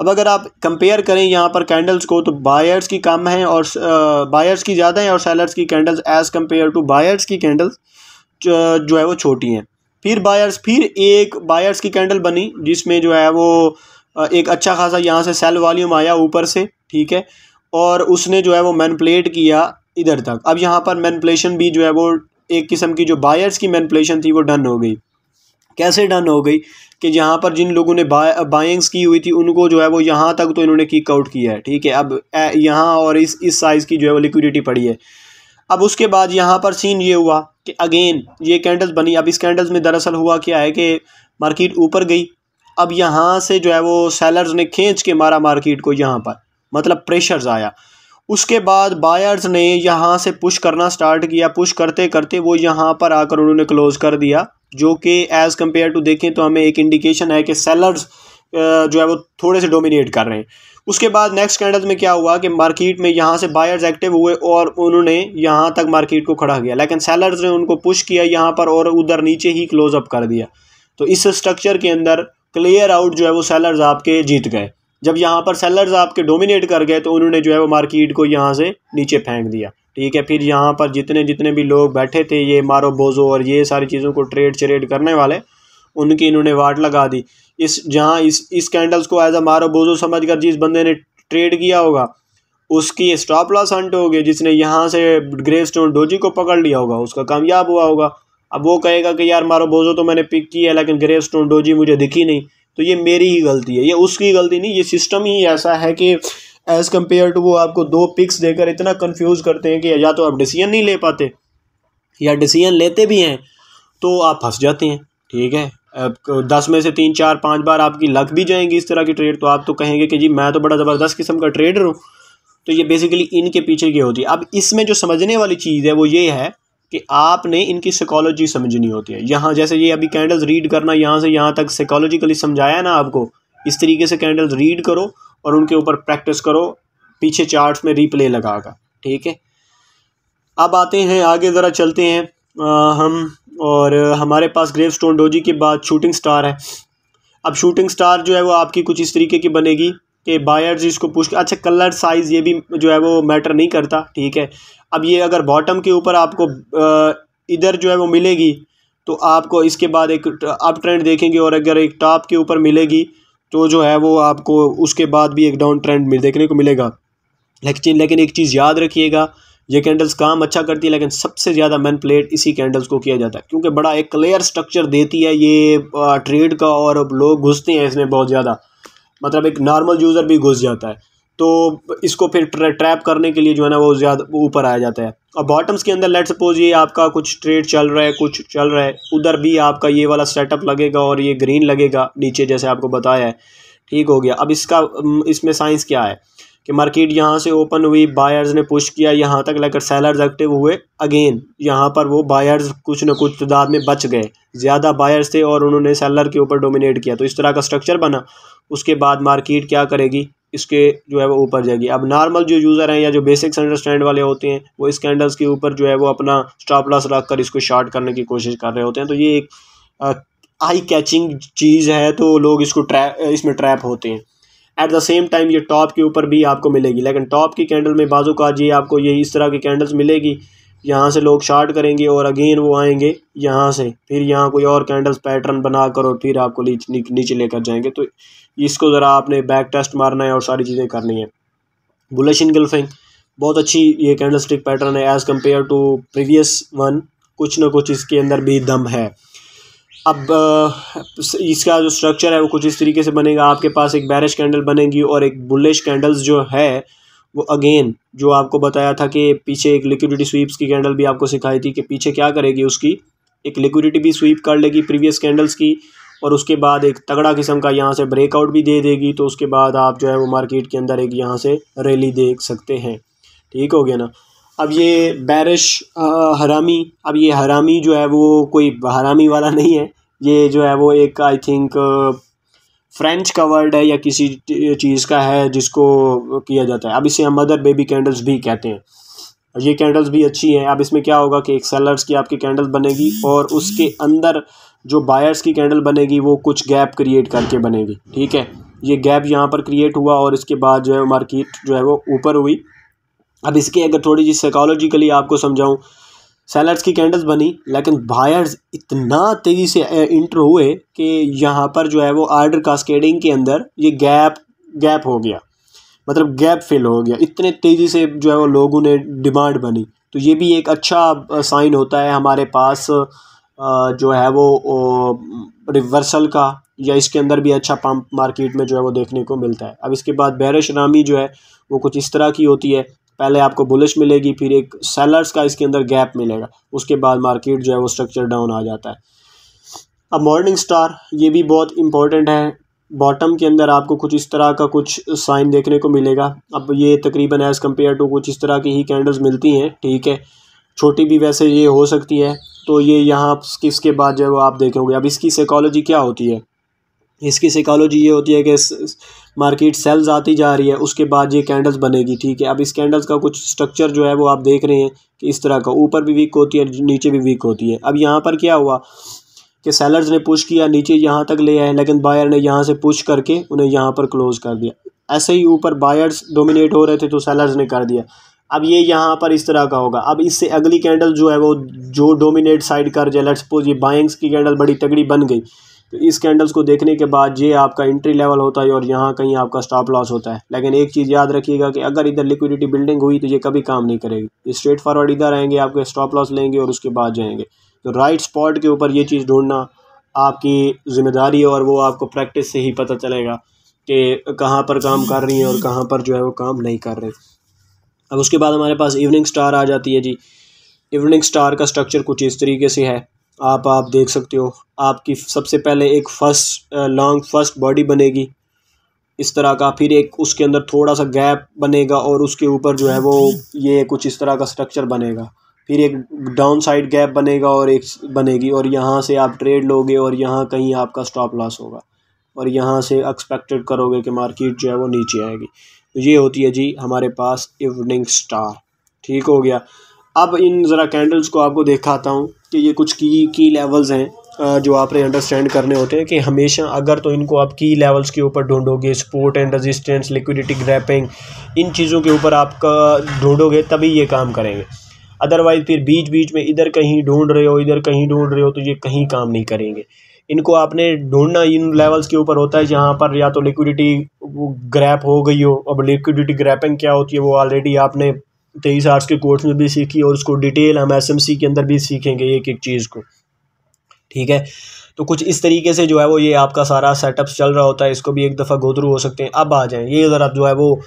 Speaker 1: अब अगर आप कंपेयर करें यहाँ पर कैंडल्स को तो बायर्स की कम है और बायर्स की ज़्यादा है और सेलर्स की candles as compare to buyers की कैंडल्स जो है वो छोटी हैं फिर बायर्स फिर एक बायर्स की कैंडल बनी जिसमें जो है वो एक अच्छा खासा यहाँ से सेल वॉल्यूम आया ऊपर से ठीक है और उसने जो है वो मैनप्लेट किया इधर तक अब यहाँ पर मैनपलेशन भी जो है वो एक किस्म की जो बायर्स की मैनपलेशन थी वो डन हो गई कैसे डन हो गई कि यहाँ पर जिन लोगों ने बाय बाइंग्स की हुई थी उनको जो है वो यहाँ तक तो इन्होंने किक आउट किया है ठीक है अब यहाँ और इस इस साइज़ की जो है वो लिक्विडिटी पड़ी है अब उसके बाद यहाँ पर सीन ये हुआ कि अगेन ये कैंडल्स बनी अब इस कैंडल्स में दरअसल हुआ क्या है कि मार्केट ऊपर गई अब यहाँ से जो है वो सेलर्स ने खींच के मारा मार्केट को यहाँ पर मतलब प्रेशर्स आया उसके बाद बायर्स ने यहाँ से पुश करना स्टार्ट किया पुश करते करते वो यहाँ पर आकर उन्होंने क्लोज़ कर दिया जो कि एज़ कम्पेयर टू देखें तो हमें एक इंडिकेशन है कि सेलर्स जो है वो थोड़े से डोमिनेट कर रहे हैं उसके बाद नेक्स्ट कैंडल में क्या हुआ कि मार्केट में यहाँ से बायर्स एक्टिव हुए और उन्होंने यहाँ तक मार्केट को खड़ा किया लेकिन सेलर्स ने उनको पुश किया यहाँ पर और उधर नीचे ही क्लोजअप कर दिया तो इस स्ट्रक्चर के अंदर क्लियर आउट जो है वो सेलर्स आपके जीत गए जब यहाँ पर सेलर्स आपके डोमिनेट कर गए तो उन्होंने जो है वो मार्केट को यहाँ से नीचे फेंक दिया ठीक है फिर यहाँ पर जितने जितने भी लोग बैठे थे ये मारो बोजो और ये सारी चीज़ों को ट्रेड चरेड करने वाले उनकी इन्होंने वाट लगा दी इस जहाँ इस इस कैंडल्स को एज अ मारो बोझो समझ कर जिस बंदे ने ट्रेड किया होगा उसकी स्टॉप लॉस हंट होगी जिसने यहाँ से ग्रे स्टोन डोजी को पकड़ लिया होगा उसका कामयाब हुआ होगा अब वो कहेगा कि यार मारो बोझो तो मैंने पिक किया है लेकिन ग्रे स्टोन डोजी मुझे दिखी नहीं तो ये मेरी ही गलती है ये उसकी गलती नहीं ये सिस्टम ही ऐसा है कि एज़ कम्पेयर टू वो आपको दो पिक्स देकर इतना कन्फ्यूज़ करते हैं कि या तो आप डिसीजन नहीं ले पाते या डिसीजन लेते भी हैं तो आप फंस जाते हैं ठीक है दस में से तीन चार पाँच बार आपकी लग भी जाएंगी इस तरह की ट्रेड तो आप तो कहेंगे कि जी मैं तो बड़ा ज़बरदस्त किस्म का ट्रेडर हूँ तो ये बेसिकली इनके पीछे ये होती है अब इसमें जो समझने वाली चीज़ है वो ये है कि आपने इनकी साइकोलॉजी समझनी होती है यहाँ जैसे ये अभी कैंडल्स रीड करना यहाँ से यहाँ तक साइकोलॉजिकली समझाया ना आपको इस तरीके से कैंडल्स रीड करो और उनके ऊपर प्रैक्टिस करो पीछे चार्ट में रिप्ले लगाकर ठीक है अब आते हैं आगे ज़रा चलते हैं आ, हम और हमारे पास ग्रेव स्टोन डोजी के बाद शूटिंग स्टार है अब शूटिंग स्टार जो है वो आपकी कुछ इस तरीके की बनेगी कि बायर्स इसको पुश अच्छा कलर साइज़ ये भी जो है वो मैटर नहीं करता ठीक है अब ये अगर बॉटम के ऊपर आपको इधर जो है वो मिलेगी तो आपको इसके बाद एक अप ट्रेंड देखेंगे और अगर एक टॉप के ऊपर मिलेगी तो जो है वो आपको उसके बाद भी एक डाउन ट्रेंड मिल देखने को मिलेगा लेकिन लेकिन एक चीज़ याद रखिएगा ये कैंडल्स काम अच्छा करती है लेकिन सबसे ज़्यादा मैन प्लेट इसी कैंडल्स को किया जाता है क्योंकि बड़ा एक क्लियर स्ट्रक्चर देती है ये ट्रेड का और लोग घुसते हैं इसमें बहुत ज़्यादा मतलब एक नॉर्मल यूज़र भी घुस जाता है तो इसको फिर ट्रैप करने के लिए जो है ना वो ज़्यादा ऊपर आया जाता है और बॉटम्स के अंदर लेट सपोज ये आपका कुछ ट्रेड चल रहा है कुछ चल रहा है उधर भी आपका ये वाला सेटअप लगेगा और ये ग्रीन लगेगा नीचे जैसे आपको बताया है ठीक हो गया अब इसका इसमें साइंस क्या है कि मार्केट यहाँ से ओपन हुई बायर्स ने पुश किया यहाँ तक लेकर सेलर्स एक्टिव हुए अगेन यहाँ पर वो बायर्स कुछ न कुछ तादाद में बच गए ज़्यादा बायर्स थे और उन्होंने सेलर के ऊपर डोमिनेट किया तो इस तरह का स्ट्रक्चर बना उसके बाद मार्केट क्या करेगी इसके जो है वो ऊपर जाएगी अब नॉर्मल जो यूज़र हैं या जो बेसिक्स अंडरस्टैंड वाले होते हैं वो इस कैंडल्स के ऊपर जो है वो अपना स्टॉप लॉस रख कर इसको शार्ट करने की कोशिश कर रहे होते हैं तो ये एक आई कैचिंग चीज़ है तो लोग इसको ट्रैप इसमें ट्रैप होते हैं एट द सेम टाइम ये टॉप के ऊपर भी आपको मिलेगी लेकिन टॉप की कैंडल में बाजू का जी आपको ये इस तरह की कैंडल्स मिलेगी यहाँ से लोग शार्ट करेंगे और अगेन वो आएंगे यहाँ से फिर यहाँ कोई और कैंडल्स पैटर्न बना कर और फिर आपको नीचे लेकर जाएंगे तो इसको ज़रा आपने बैक टेस्ट मारना है और सारी चीज़ें करनी है इन गल्फिंग बहुत अच्छी ये कैंडल स्टिक पैटर्न है as compare to previous one कुछ ना कुछ इसके अंदर भी दम है अब इसका जो स्ट्रक्चर है वो कुछ इस तरीके से बनेगा आपके पास एक बैरिश कैंडल बनेगी और एक बुलिश कैंडल्स जो है वो अगेन जो आपको बताया था कि पीछे एक लिक्विडिटी स्वीप्स की कैंडल भी आपको सिखाई थी कि पीछे क्या करेगी उसकी एक लिक्विडिटी भी स्वीप कर लेगी प्रीवियस कैंडल्स की और उसके बाद एक तगड़ा किस्म का यहाँ से ब्रेकआउट भी दे देगी तो उसके बाद आप जो है वो मार्केट के अंदर एक यहाँ से रैली देख सकते हैं ठीक हो गया ना अब ये बैरिश हरामी अब ये हरामी जो है वो कोई हरामी वाला नहीं है ये जो है वो एक आई थिंक फ्रेंच का वर्ड है या किसी चीज़ का है जिसको किया जाता है अब इसे हम मदर बेबी कैंडल्स भी कहते हैं ये कैंडल्स भी अच्छी हैं अब इसमें क्या होगा कि एक सेलर्स की आपकी कैंडल बनेगी और उसके अंदर जो बायर्स की कैंडल बनेगी वो कुछ गैप क्रिएट करके बनेगी ठीक है ये गैप यहाँ पर क्रिएट हुआ और इसके बाद जो है मार्केट जो है वो ऊपर हुई अब इसके अगर थोड़ी जी साइकोलॉजिकली आपको समझाऊं सेलर्स की कैंडल्स बनी लेकिन बायर्स इतना तेज़ी से इंटर हुए कि यहाँ पर जो है वो आर्डर कास्केडिंग के अंदर ये गैप गैप हो गया मतलब गैप फिल हो गया इतने तेज़ी से जो है वो लोगों ने डिमांड बनी तो ये भी एक अच्छा साइन होता है हमारे पास जो है वो रिवर्सल का या इसके अंदर भी अच्छा पंप मार्केट में जो है वो देखने को मिलता है अब इसके बाद बहर शरामी जो है वो कुछ इस तरह की होती है पहले आपको बुलिश मिलेगी फिर एक सेलर्स का इसके अंदर गैप मिलेगा उसके बाद मार्केट जो है वो स्ट्रक्चर डाउन आ जाता है अब मॉर्निंग स्टार ये भी बहुत इंपॉर्टेंट है बॉटम के अंदर आपको कुछ इस तरह का कुछ साइन देखने को मिलेगा अब ये तकरीबन एज़ कम्पेयर टू कुछ इस तरह की ही कैंडल्स मिलती हैं ठीक है छोटी भी वैसे ये हो सकती है तो ये यहाँ किसके बाद जो है वो आप देखोगे अब इसकी साइकोलॉजी क्या होती है इसकी साइकोलॉजी ये होती है कि मार्केट सेल्स आती जा रही है उसके बाद ये कैंडल्स बनेगी ठीक है अब इस कैंडल्स का कुछ स्ट्रक्चर जो है वो आप देख रहे हैं कि इस तरह का ऊपर भी वीक होती है नीचे भी वीक होती है अब यहाँ पर क्या हुआ कि सेलर्स ने पुश किया नीचे यहाँ तक ले आए लेकिन बायर ने यहाँ से पुश करके उन्हें यहाँ पर क्लोज़ कर दिया ऐसे ही ऊपर बायर्स डोमिनेट हो रहे थे तो सेलर्स ने कर दिया अब ये यहाँ पर इस तरह का होगा अब इससे अगली कैंडल जो है वो जो डोमिनेट साइड कर जाए लेट्स पोज ये बाइंग्स की कैंडल बड़ी तगड़ी बन गई तो इस कैंडल्स को देखने के बाद ये आपका एंट्री लेवल होता है और यहाँ कहीं आपका स्टॉप लॉस होता है लेकिन एक चीज़ याद रखिएगा कि अगर इधर लिक्विडिटी बिल्डिंग हुई तो ये कभी काम नहीं करेगी स्ट्रेट फॉरवर्ड इधर आएंगे आपके स्टॉप लॉस लेंगे और उसके बाद जाएंगे तो राइट स्पॉट के ऊपर ये चीज़ ढूंढना आपकी जिम्मेदारी है और वो आपको प्रैक्टिस से ही पता चलेगा कि कहाँ पर काम कर रही हैं और कहाँ पर जो है वो काम नहीं कर रहे अब उसके बाद हमारे पास इवनिंग स्टार आ जाती है जी इवनिंग स्टार का स्ट्रक्चर कुछ इस तरीके से है आप आप देख सकते हो आपकी सबसे पहले एक फर्स्ट लॉन्ग फर्स्ट बॉडी बनेगी इस तरह का फिर एक उसके अंदर थोड़ा सा गैप बनेगा और उसके ऊपर जो है वो ये कुछ इस तरह का स्ट्रक्चर बनेगा फिर एक डाउन साइड गैप बनेगा और एक बनेगी और यहाँ से आप ट्रेड लोगे और यहाँ कहीं आपका स्टॉप लॉस होगा और यहाँ से एक्सपेक्टेड करोगे कि मार्केट जो है वो नीचे आएगी तो ये होती है जी हमारे पास इवनिंग स्टार ठीक हो गया अब इन ज़रा कैंडल्स को आपको दिखाता हूँ कि ये कुछ की की लेवल्स हैं जो आपने अंडरस्टैंड करने होते हैं कि हमेशा अगर तो इनको आप की लेवल्स के ऊपर ढूंढोगे support and resistance liquidity grabbing इन चीज़ों के ऊपर आपका ढूंढोगे तभी ये काम करेंगे अदरवाइज फिर बीच बीच में इधर कहीं ढूंढ रहे हो इधर कहीं ढूंढ रहे हो तो ये कहीं काम नहीं करेंगे इनको आपने ढूंढना इन लेवल्स के ऊपर होता है जहाँ पर या तो लिक्विडिटी ग्रैप हो गई हो अब लिक्विडिटी ग्रैपिंग क्या होती है वो ऑलरेडी आपने तेईस आर्ट्स के कोर्स में भी सीखी और उसको डिटेल हम एसएमसी के अंदर भी सीखेंगे एक एक चीज़ को ठीक है तो कुछ इस तरीके से जो है वो ये आपका सारा सेटअप चल रहा होता है इसको भी एक दफ़ा गोदरू हो सकते हैं अब आ जाएं ये ज़रा जो है वो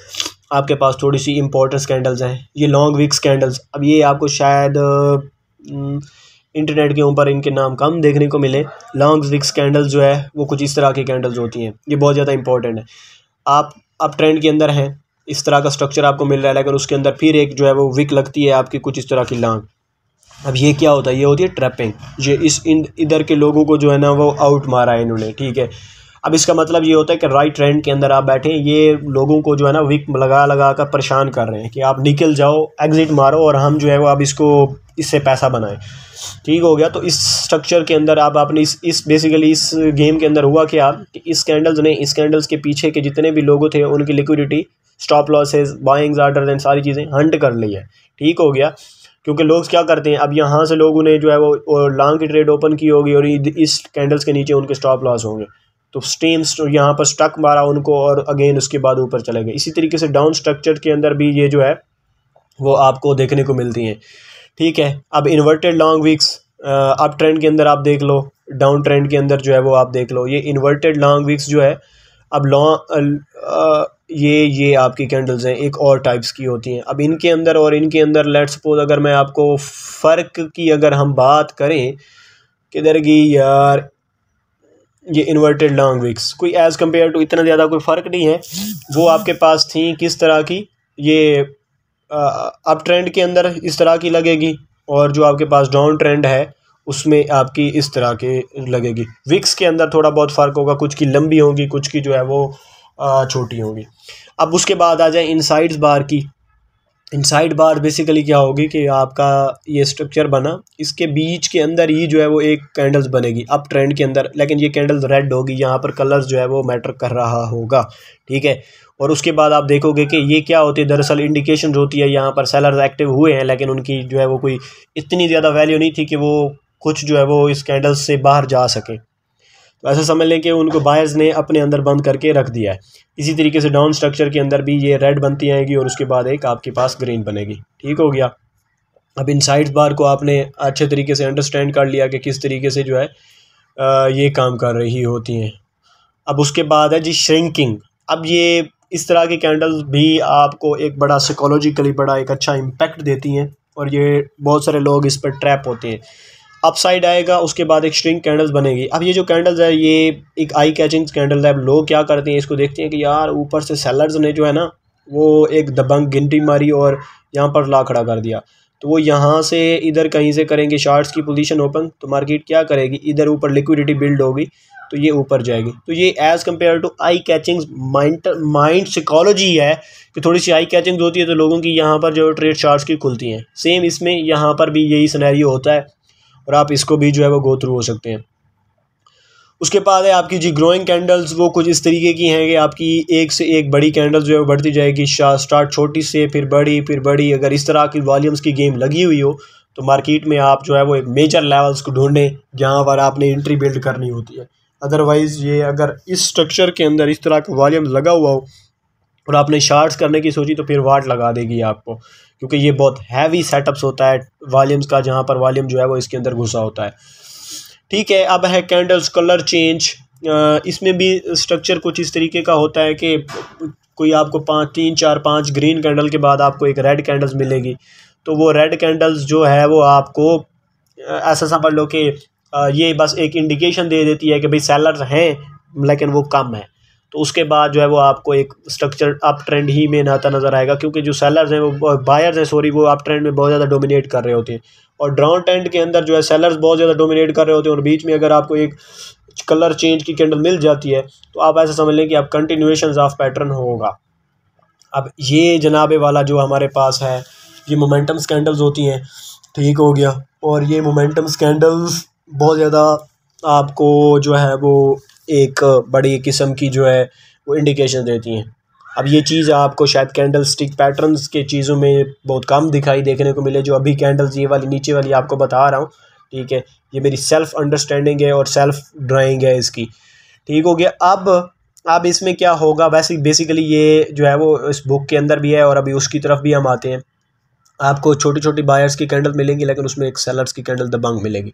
Speaker 1: आपके पास थोड़ी सी इंपॉर्टेंट कैंडल्स हैं ये लॉन्ग विक्स कैंडल्स अब ये आपको शायद इंटरनेट के ऊपर इनके नाम कम देखने को मिले लॉन्ग विक्स कैंडल्स जो है वो कुछ इस तरह के कैंडल्स होती हैं ये बहुत ज़्यादा इंपॉर्टेंट है आप अब ट्रेंड के अंदर हैं इस तरह का स्ट्रक्चर आपको मिल रहा है लेकिन उसके अंदर फिर एक जो है वो विक लगती है आपकी कुछ इस तरह की लांग अब ये क्या होता है ये होती है ट्रैपिंग ये इस इधर के लोगों को जो है ना वो आउट मारा है इन्होंने ठीक है अब इसका मतलब ये होता है कि राइट ट्रेंड के अंदर आप बैठे ये लोगों को जो है ना विक लगा लगा कर परेशान कर रहे हैं कि आप निकल जाओ एग्ज़िट मारो और हम जो है वो आप इसको इससे पैसा बनाएं ठीक हो गया तो इस स्ट्रक्चर के अंदर आप आपने इस इस बेसिकली इस गेम के अंदर हुआ क्या कि इस कैंडल्स ने इस कैंडल्स के पीछे के जितने भी लोग थे उनकी liquidity stop losses buyings order and सारी चीज़ें हंट कर ली है ठीक हो गया क्योंकि लोग क्या करते हैं अब यहाँ से लोगों ने जो है वो लॉन्ग की ट्रेड ओपन की होगी और इस कैंडल्स के नीचे उनके स्टॉप लॉस होंगे तो स्टीम यहाँ पर स्टक मारा उनको और अगेन उसके बाद ऊपर चले गए इसी तरीके से डाउन स्ट्रक्चर के अंदर भी ये जो है वो आपको देखने को मिलती हैं ठीक है अब inverted long wicks up trend के अंदर आप देख लो डाउन ट्रेंड के अंदर जो है वो आप देख लो ये इन्वर्टेड लॉन्ग वीक्स जो है अब लॉन्ग ये ये आपकी कैंडल्स हैं एक और टाइप्स की होती हैं अब इनके अंदर और इनके अंदर लेट सपोज अगर मैं आपको फ़र्क की अगर हम बात करें किधर की यार ये इन्वर्टेड लॉन्ग विक्स कोई एज़ कम्पेयर टू इतना ज़्यादा कोई फ़र्क नहीं है वो आपके पास थी किस तरह की ये अप ट्रेंड के अंदर इस तरह की लगेगी और जो आपके पास डाउन ट्रेंड है उसमें आपकी इस तरह के लगेगी विक्स के अंदर थोड़ा बहुत फ़र्क होगा कुछ की लंबी होगी कुछ की जो है वो छोटी होंगी अब उसके बाद आ जाए इनसाइड्स बार की इनसाइड बार बेसिकली क्या होगी कि आपका ये स्ट्रक्चर बना इसके बीच के अंदर ही जो है वो एक कैंडल्स बनेगी अप ट्रेंड के अंदर लेकिन ये कैंडल्स रेड होगी यहाँ पर कलर्स जो है वो मैटर कर रहा होगा ठीक है और उसके बाद आप देखोगे कि ये क्या होती है दरअसल इंडिकेशन होती है यहाँ पर सेलर्स एक्टिव हुए हैं लेकिन उनकी जो है वो कोई इतनी ज़्यादा वैल्यू नहीं थी कि वो कुछ जो है वो इस कैंडल्स से बाहर जा सकें तो ऐसा समझ लें कि उनको बायर्स ने अपने अंदर बंद करके रख दिया है इसी तरीके से डाउन स्ट्रक्चर के अंदर भी ये रेड बनती आएगी और उसके बाद एक आपके पास ग्रीन बनेगी ठीक हो गया अब इन साइड बार को आपने अच्छे तरीके से अंडरस्टैंड कर लिया कि किस तरीके से जो है ये काम कर रही होती हैं अब उसके बाद है जी श्रिंकिंग अब ये इस तरह के कैंडल्स भी आपको एक बड़ा साइकोलॉजिकली बड़ा एक अच्छा इम्पेक्ट देती हैं और ये बहुत सारे लोग इस पर ट्रैप होते हैं अपसाइड आएगा उसके बाद एक स्ट्रिंग कैंडल्स बनेगी अब ये जो कैंडल्स है ये एक आई कैचिंग कैंडल है अब लोग क्या करते हैं इसको देखते हैं कि यार ऊपर से सेलर्स ने जो है ना वो एक दबंग गिनती मारी और यहाँ पर ला खड़ा कर दिया तो वो यहाँ से इधर कहीं से करेंगे शार्ट्स की पोजीशन ओपन तो मार्केट क्या करेगी इधर ऊपर लिक्विडिटी बिल्ड होगी तो ये ऊपर जाएगी तो ये as compare to eye catching mind mind psychology है कि थोड़ी सी आई कैचिंग होती है तो लोगों की यहाँ पर जो ट्रेड शार्ट्स की खुलती हैं सेम इसमें यहाँ पर भी यही सनैरियो होता है और आप इसको भी जो है वो गो थ्रू हो सकते हैं उसके बाद है आपकी जी ग्रोइंग कैंडल्स वो कुछ इस तरीके की हैं कि आपकी एक से एक बड़ी कैंडल जो है वो बढ़ती जाएगी स्टार्ट छोटी से फिर बड़ी फिर बड़ी अगर इस तरह की वॉल्यूम्स की गेम लगी हुई हो तो मार्केट में आप जो है वो एक मेजर लेवल्स को ढूंढें जहाँ पर आपने एंट्री बिल्ड करनी होती है अदरवाइज़ ये अगर इस स्ट्रक्चर के अंदर इस तरह का वॉल्यूम लगा हुआ हो और आपने शार्ट्स करने की सोची तो फिर वाट लगा देगी आपको क्योंकि ये बहुत हैवी सेटअप्स होता है वॉल्यूम्स का जहाँ पर वॉल्यूम जो है वो इसके अंदर घुसा होता है ठीक है अब है कैंडल्स कलर चेंज इसमें भी स्ट्रक्चर कुछ इस तरीके का होता है कि कोई आपको पाँच तीन चार पाँच ग्रीन कैंडल के बाद आपको एक रेड कैंडल्स मिलेगी तो वो रेड कैंडल्स जो है वो आपको ऐसा समझ लो कि ये बस एक इंडिकेशन दे देती है कि भाई सेलर हैं लेकिन वो कम है तो उसके बाद जो है वो आपको एक स्ट्रक्चर अप ट्रेंड ही में नाता नज़र आएगा क्योंकि जो सेलर्स हैं वो बायर्स हैं सॉरी वो अप ट्रेंड में बहुत ज़्यादा डोमिनेट कर रहे होते हैं और ड्राउन ट्रेंड के अंदर जो है सेलर्स बहुत ज़्यादा डोमिनेट कर रहे होते हैं और बीच में अगर आपको एक कलर चेंज की कैंडल मिल जाती है तो आप ऐसा समझ लें कि आप कंटिन्यूशन ऑफ पैटर्न होगा अब ये जनाबे वाला जो हमारे पास है ये मोमेंटम स्कैंडल्स होती हैं ठीक हो गया और ये मोमेंटम स्कैंडल्स बहुत ज़्यादा आपको जो है वो एक बड़ी किस्म की जो है वो इंडिकेशन देती हैं अब ये चीज़ आपको शायद कैंडल स्टिक पैटर्नस के चीज़ों में बहुत कम दिखाई देखने को मिले जो अभी कैंडल्स ये वाली नीचे वाली आपको बता रहा हूँ ठीक है ये मेरी सेल्फ़ अंडरस्टैंडिंग है और सेल्फ़ ड्राइंग है इसकी ठीक हो गया अब अब इसमें क्या होगा वैसे बेसिकली ये जो है वो इस बुक के अंदर भी है और अभी उसकी तरफ भी हम आते हैं आपको छोटी छोटी बायर्स की कैंडल मिलेंगी लेकिन उसमें एक सेलर्स की कैंडल दबंग मिलेगी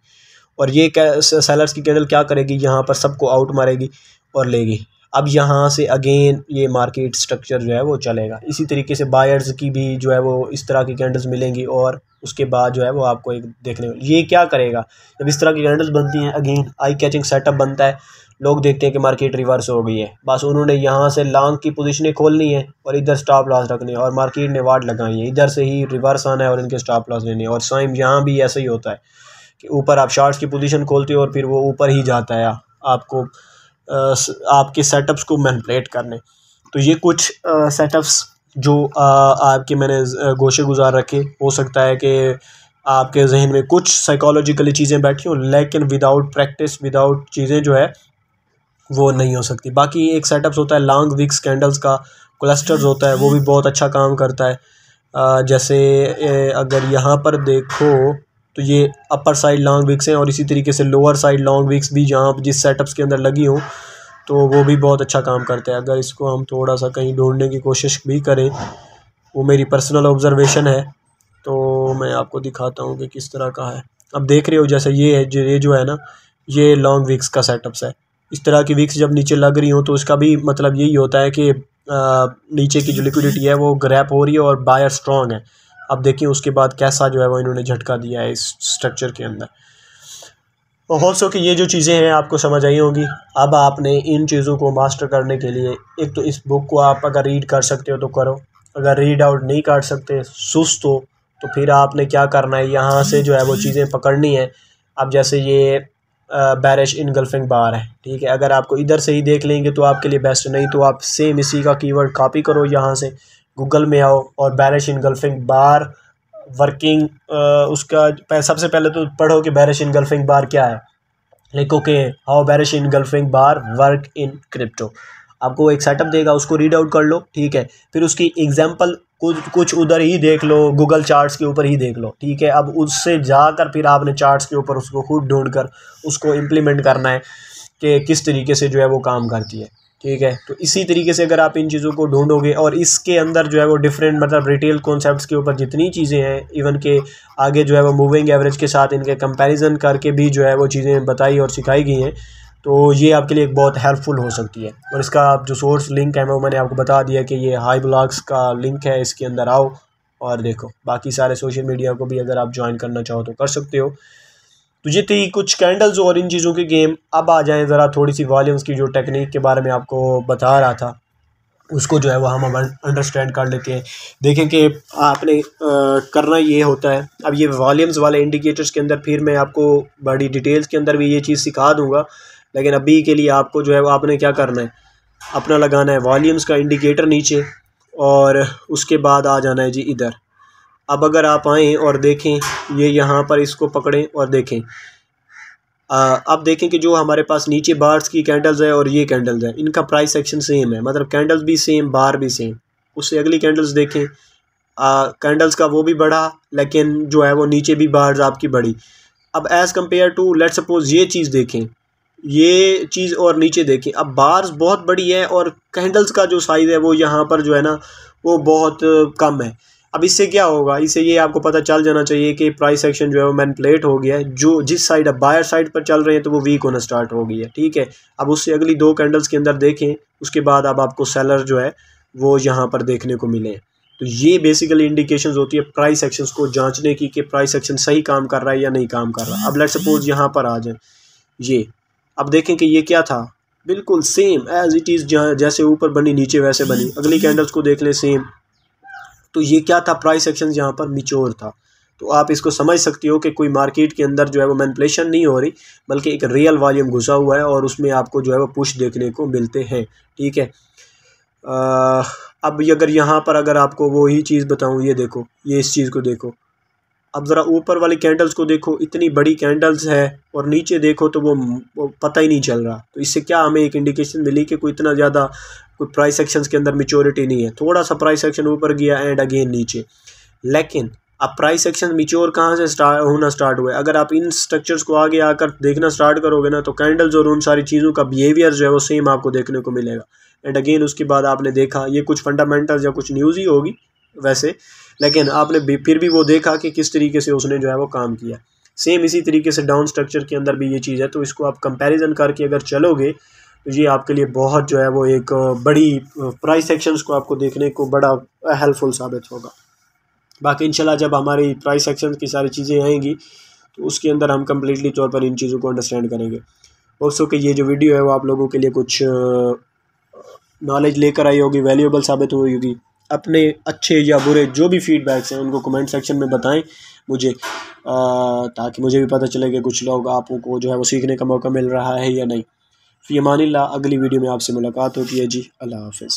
Speaker 1: और ये सेलर्स की कैंडल क्या करेगी यहाँ पर सबको आउट मारेगी और लेगी अब यहाँ से अगेन ये मार्केट स्ट्रक्चर जो है वो चलेगा इसी तरीके से बायर्स की भी जो है वो इस तरह की कैंडल्स मिलेंगी और उसके बाद जो है वो आपको एक देखने को ये क्या करेगा जब इस तरह की कैंडल्स बनती हैं अगेन आई कैचिंग सेटअप बनता है लोग देखते हैं कि मार्केट रिवर्स हो गई है बस उन्होंने यहाँ से लॉन्ग की पोजिशनें खोलनी है और इधर स्टॉप लॉस रखनी है और मार्केट ने वाट लगाई है इधर से ही रिवर्स आना है और इनके स्टॉप लॉस लेने और साइम यहाँ भी ऐसा ही होता है कि ऊपर आप शार्ट्स की पोजीशन खोलते हो और फिर वो ऊपर ही जाता है आपको आपके सेटअप्स को मैनपलेट करने तो ये कुछ सेटअप्स जो आपके मैंने गोशे गुजार रखे हो सकता है कि आपके जहन में कुछ साइकोलॉजिकली चीज़ें बैठी हों लेकिन विदाउट प्रैक्टिस विदाउट चीज़ें जो है वो नहीं हो सकती बाकी एक सेटअप्स होता है लॉन्ग विक्स कैंडल्स का क्लस्टर्स होता है वो भी बहुत अच्छा काम करता है जैसे अगर यहाँ पर देखो तो ये अपर साइड लॉन्ग विक्स हैं और इसी तरीके से लोअर साइड लॉन्ग विक्स भी जहाँ जिस सेटअप्स के अंदर लगी हों तो वो भी बहुत अच्छा काम करते हैं अगर इसको हम थोड़ा सा कहीं ढूंढने की कोशिश भी करें वो मेरी पर्सनल ऑब्जर्वेशन है तो मैं आपको दिखाता हूँ कि किस तरह का है अब देख रहे हो जैसे ये है ये जो है ना ये लॉन्ग विक्स का सेटअप्स है इस तरह की विक्स जब नीचे लग रही हूँ तो उसका भी मतलब यही होता है कि आ, नीचे की जो लिक्विडिटी है वो ग्रैप हो रही है और बायर स्ट्रॉन्ग है अब देखिए उसके बाद कैसा जो है वो इन्होंने झटका दिया है इस स्ट्रक्चर के अंदर हो सो कि ये जो चीज़ें हैं आपको समझ आई होंगी अब आपने इन चीज़ों को मास्टर करने के लिए एक तो इस बुक को आप अगर रीड कर सकते हो तो करो अगर रीड आउट नहीं कर सकते सुस्त हो तो फिर आपने क्या करना है यहाँ से जो है वो चीज़ें पकड़नी है अब जैसे ये बैरिश इनगल्फिंग बार है ठीक है अगर आपको इधर से ही देख लेंगे तो आपके लिए बेस्ट नहीं तो आप सेम इसी का कीवर्ड कॉपी करो यहाँ से गूगल में आओ और बैरिश इन गल्फिंग बार वर्किंग उसका सबसे पहले तो पढ़ो कि बैरिश इन गल्फिंग बार क्या है लिखो कि how bearish engulfing bar work in crypto आपको एक सेटअप देगा उसको रीड आउट कर लो ठीक है फिर उसकी एग्जाम्पल कुछ कुछ उधर ही देख लो गूगल चार्ट्स के ऊपर ही देख लो ठीक है अब उससे जाकर फिर आपने चार्ट्स के ऊपर उसको खुद ढूंढ कर उसको इम्प्लीमेंट करना है कि किस तरीके से जो है वो काम करती है ठीक है तो इसी तरीके से अगर आप इन चीज़ों को ढूंढोगे और इसके अंदर जो है वो डिफरेंट मतलब रिटेल कॉन्सेप्ट्स के ऊपर जितनी चीज़ें हैं इवन के आगे जो है वो मूविंग एवरेज के साथ इनके कंपैरिजन करके भी जो है वो चीज़ें बताई और सिखाई गई हैं तो ये आपके लिए एक बहुत हेल्पफुल हो सकती है और इसका आप जो सोर्स लिंक है वो मैंने आपको बता दिया कि ये हाई ब्लॉग्स का लिंक है इसके अंदर आओ और देखो बाकी सारे सोशल मीडिया को भी अगर आप ज्वाइन करना चाहो तो कर सकते हो तो ये थी कुछ कैंडल्स और इन चीज़ों के गेम अब आ जाएँ ज़रा थोड़ी सी वॉल्यूम्स की जो टेक्निक के बारे में आपको बता रहा था उसको जो है वह हम अंडरस्टैंड कर लेते हैं देखें कि आपने आ, करना ये होता है अब ये वॉल्यूम्स वाले इंडिकेटर्स के अंदर फिर मैं आपको बड़ी डिटेल्स के अंदर भी ये चीज़ सिखा दूँगा लेकिन अभी के लिए आपको जो है वो आपने क्या करना है अपना लगाना है वॉल्यूम्स का इंडिकेटर नीचे और उसके बाद आ जाना है जी इधर अब अगर आप आएँ और देखें ये यहाँ पर इसको पकड़ें और देखें अब देखें कि जो हमारे पास नीचे बार्स की कैंडल्स है और ये कैंडल्स है इनका प्राइस सेक्शन सेम है मतलब कैंडल्स भी सेम बार भी सेम उससे अगली कैंडल्स देखें कैंडल्स का वो भी बढ़ा लेकिन जो है वो नीचे भी बार्स आपकी बढ़ी अब as compare to let suppose ये चीज़ देखें ये चीज़ और नीचे देखें अब बार्स बहुत बड़ी है और कैंडल्स का जो साइज़ है वो यहाँ पर जो है ना वो बहुत कम है अब इससे क्या होगा इससे ये आपको पता चल जाना चाहिए कि प्राइस एक्शन जो है वो प्लेट हो गया है जो जिस साइड अब बायर साइड पर चल रहे हैं तो वो वीक होना स्टार्ट हो गई है ठीक है अब उससे अगली दो कैंडल्स के अंदर देखें उसके बाद अब आपको सेलर जो है वो यहाँ पर देखने को मिले तो ये बेसिकली इंडिकेशंस होती है प्राइस एक्शन को जांचने की कि प्राइस एक्शन सही काम कर रहा है या नहीं काम कर रहा अब लेट सपोज यहाँ पर आ जाए ये अब देखें कि ये क्या था बिल्कुल सेम एज इट इज़ जैसे ऊपर बनी नीचे वैसे बनी अगली कैंडल्स को देख लें सेम तो ये क्या था प्राइस एक्शन यहाँ पर मिच्योर था तो आप इसको समझ सकती हो कि कोई मार्केट के अंदर जो है वो मैनपलेशन नहीं हो रही बल्कि एक रियल वॉल्यूम घुसा हुआ है और उसमें आपको जो है वो पुश देखने को मिलते हैं ठीक है आ, अब अगर यहाँ पर अगर आपको वो ही चीज़ बताऊँ ये देखो ये इस चीज़ को देखो अब ज़रा ऊपर वाली कैंडल्स को देखो इतनी बड़ी कैंडल्स है और नीचे देखो तो वो पता ही नहीं चल रहा तो इससे क्या हमें एक इंडिकेशन मिली कि कोई इतना ज़्यादा कोई प्राइस एक्शन के अंदर मिच्योरिटी नहीं है थोड़ा सा प्राइस एक्शन ऊपर गया एंड अगेन नीचे लेकिन अब प्राइस एक्शन मिच्योर कहाँ से स्टार्ट होना स्टार्ट हुआ है अगर आप इन स्ट्रक्चर्स को आगे आकर देखना स्टार्ट करोगे ना तो कैंडल्स और उन सारी चीज़ों का बिहेवियर जो है वो सेम आपको देखने को मिलेगा एंड अगेन उसके बाद आपने देखा ये कुछ फंडामेंटल या कुछ न्यूज़ ही होगी वैसे लेकिन आपने भी, फिर भी वो देखा कि किस तरीके से उसने जो है वो काम किया सेम इसी तरीके से डाउन स्ट्रक्चर के अंदर भी ये चीज़ है तो इसको आप कंपैरिजन करके अगर चलोगे ये आपके लिए बहुत जो है वो एक बड़ी प्राइस एक्शंस को आपको देखने को बड़ा हेल्पफुल साबित होगा बाकी इंशाल्लाह जब हमारी प्राइस एक्शन की सारी चीज़ें आएंगी तो उसके अंदर हम कम्प्लीटली तौर पर इन चीज़ों को अंडरस्टैंड करेंगे होप्सो कि ये जो वीडियो है वो आप लोगों के लिए कुछ नॉलेज लेकर आई होगी वैल्यूएबल साबित हुई होगी अपने अच्छे या बुरे जो भी फीडबैक्स हैं उनको कमेंट सेक्शन में बताएं मुझे आ, ताकि मुझे भी पता चले कि कुछ लोग आपको जो है वो सीखने का मौका मिल रहा है या नहीं फ़ी अमानी अगली वीडियो में आपसे मुलाकात होती है जी अल्लाह हाफिज़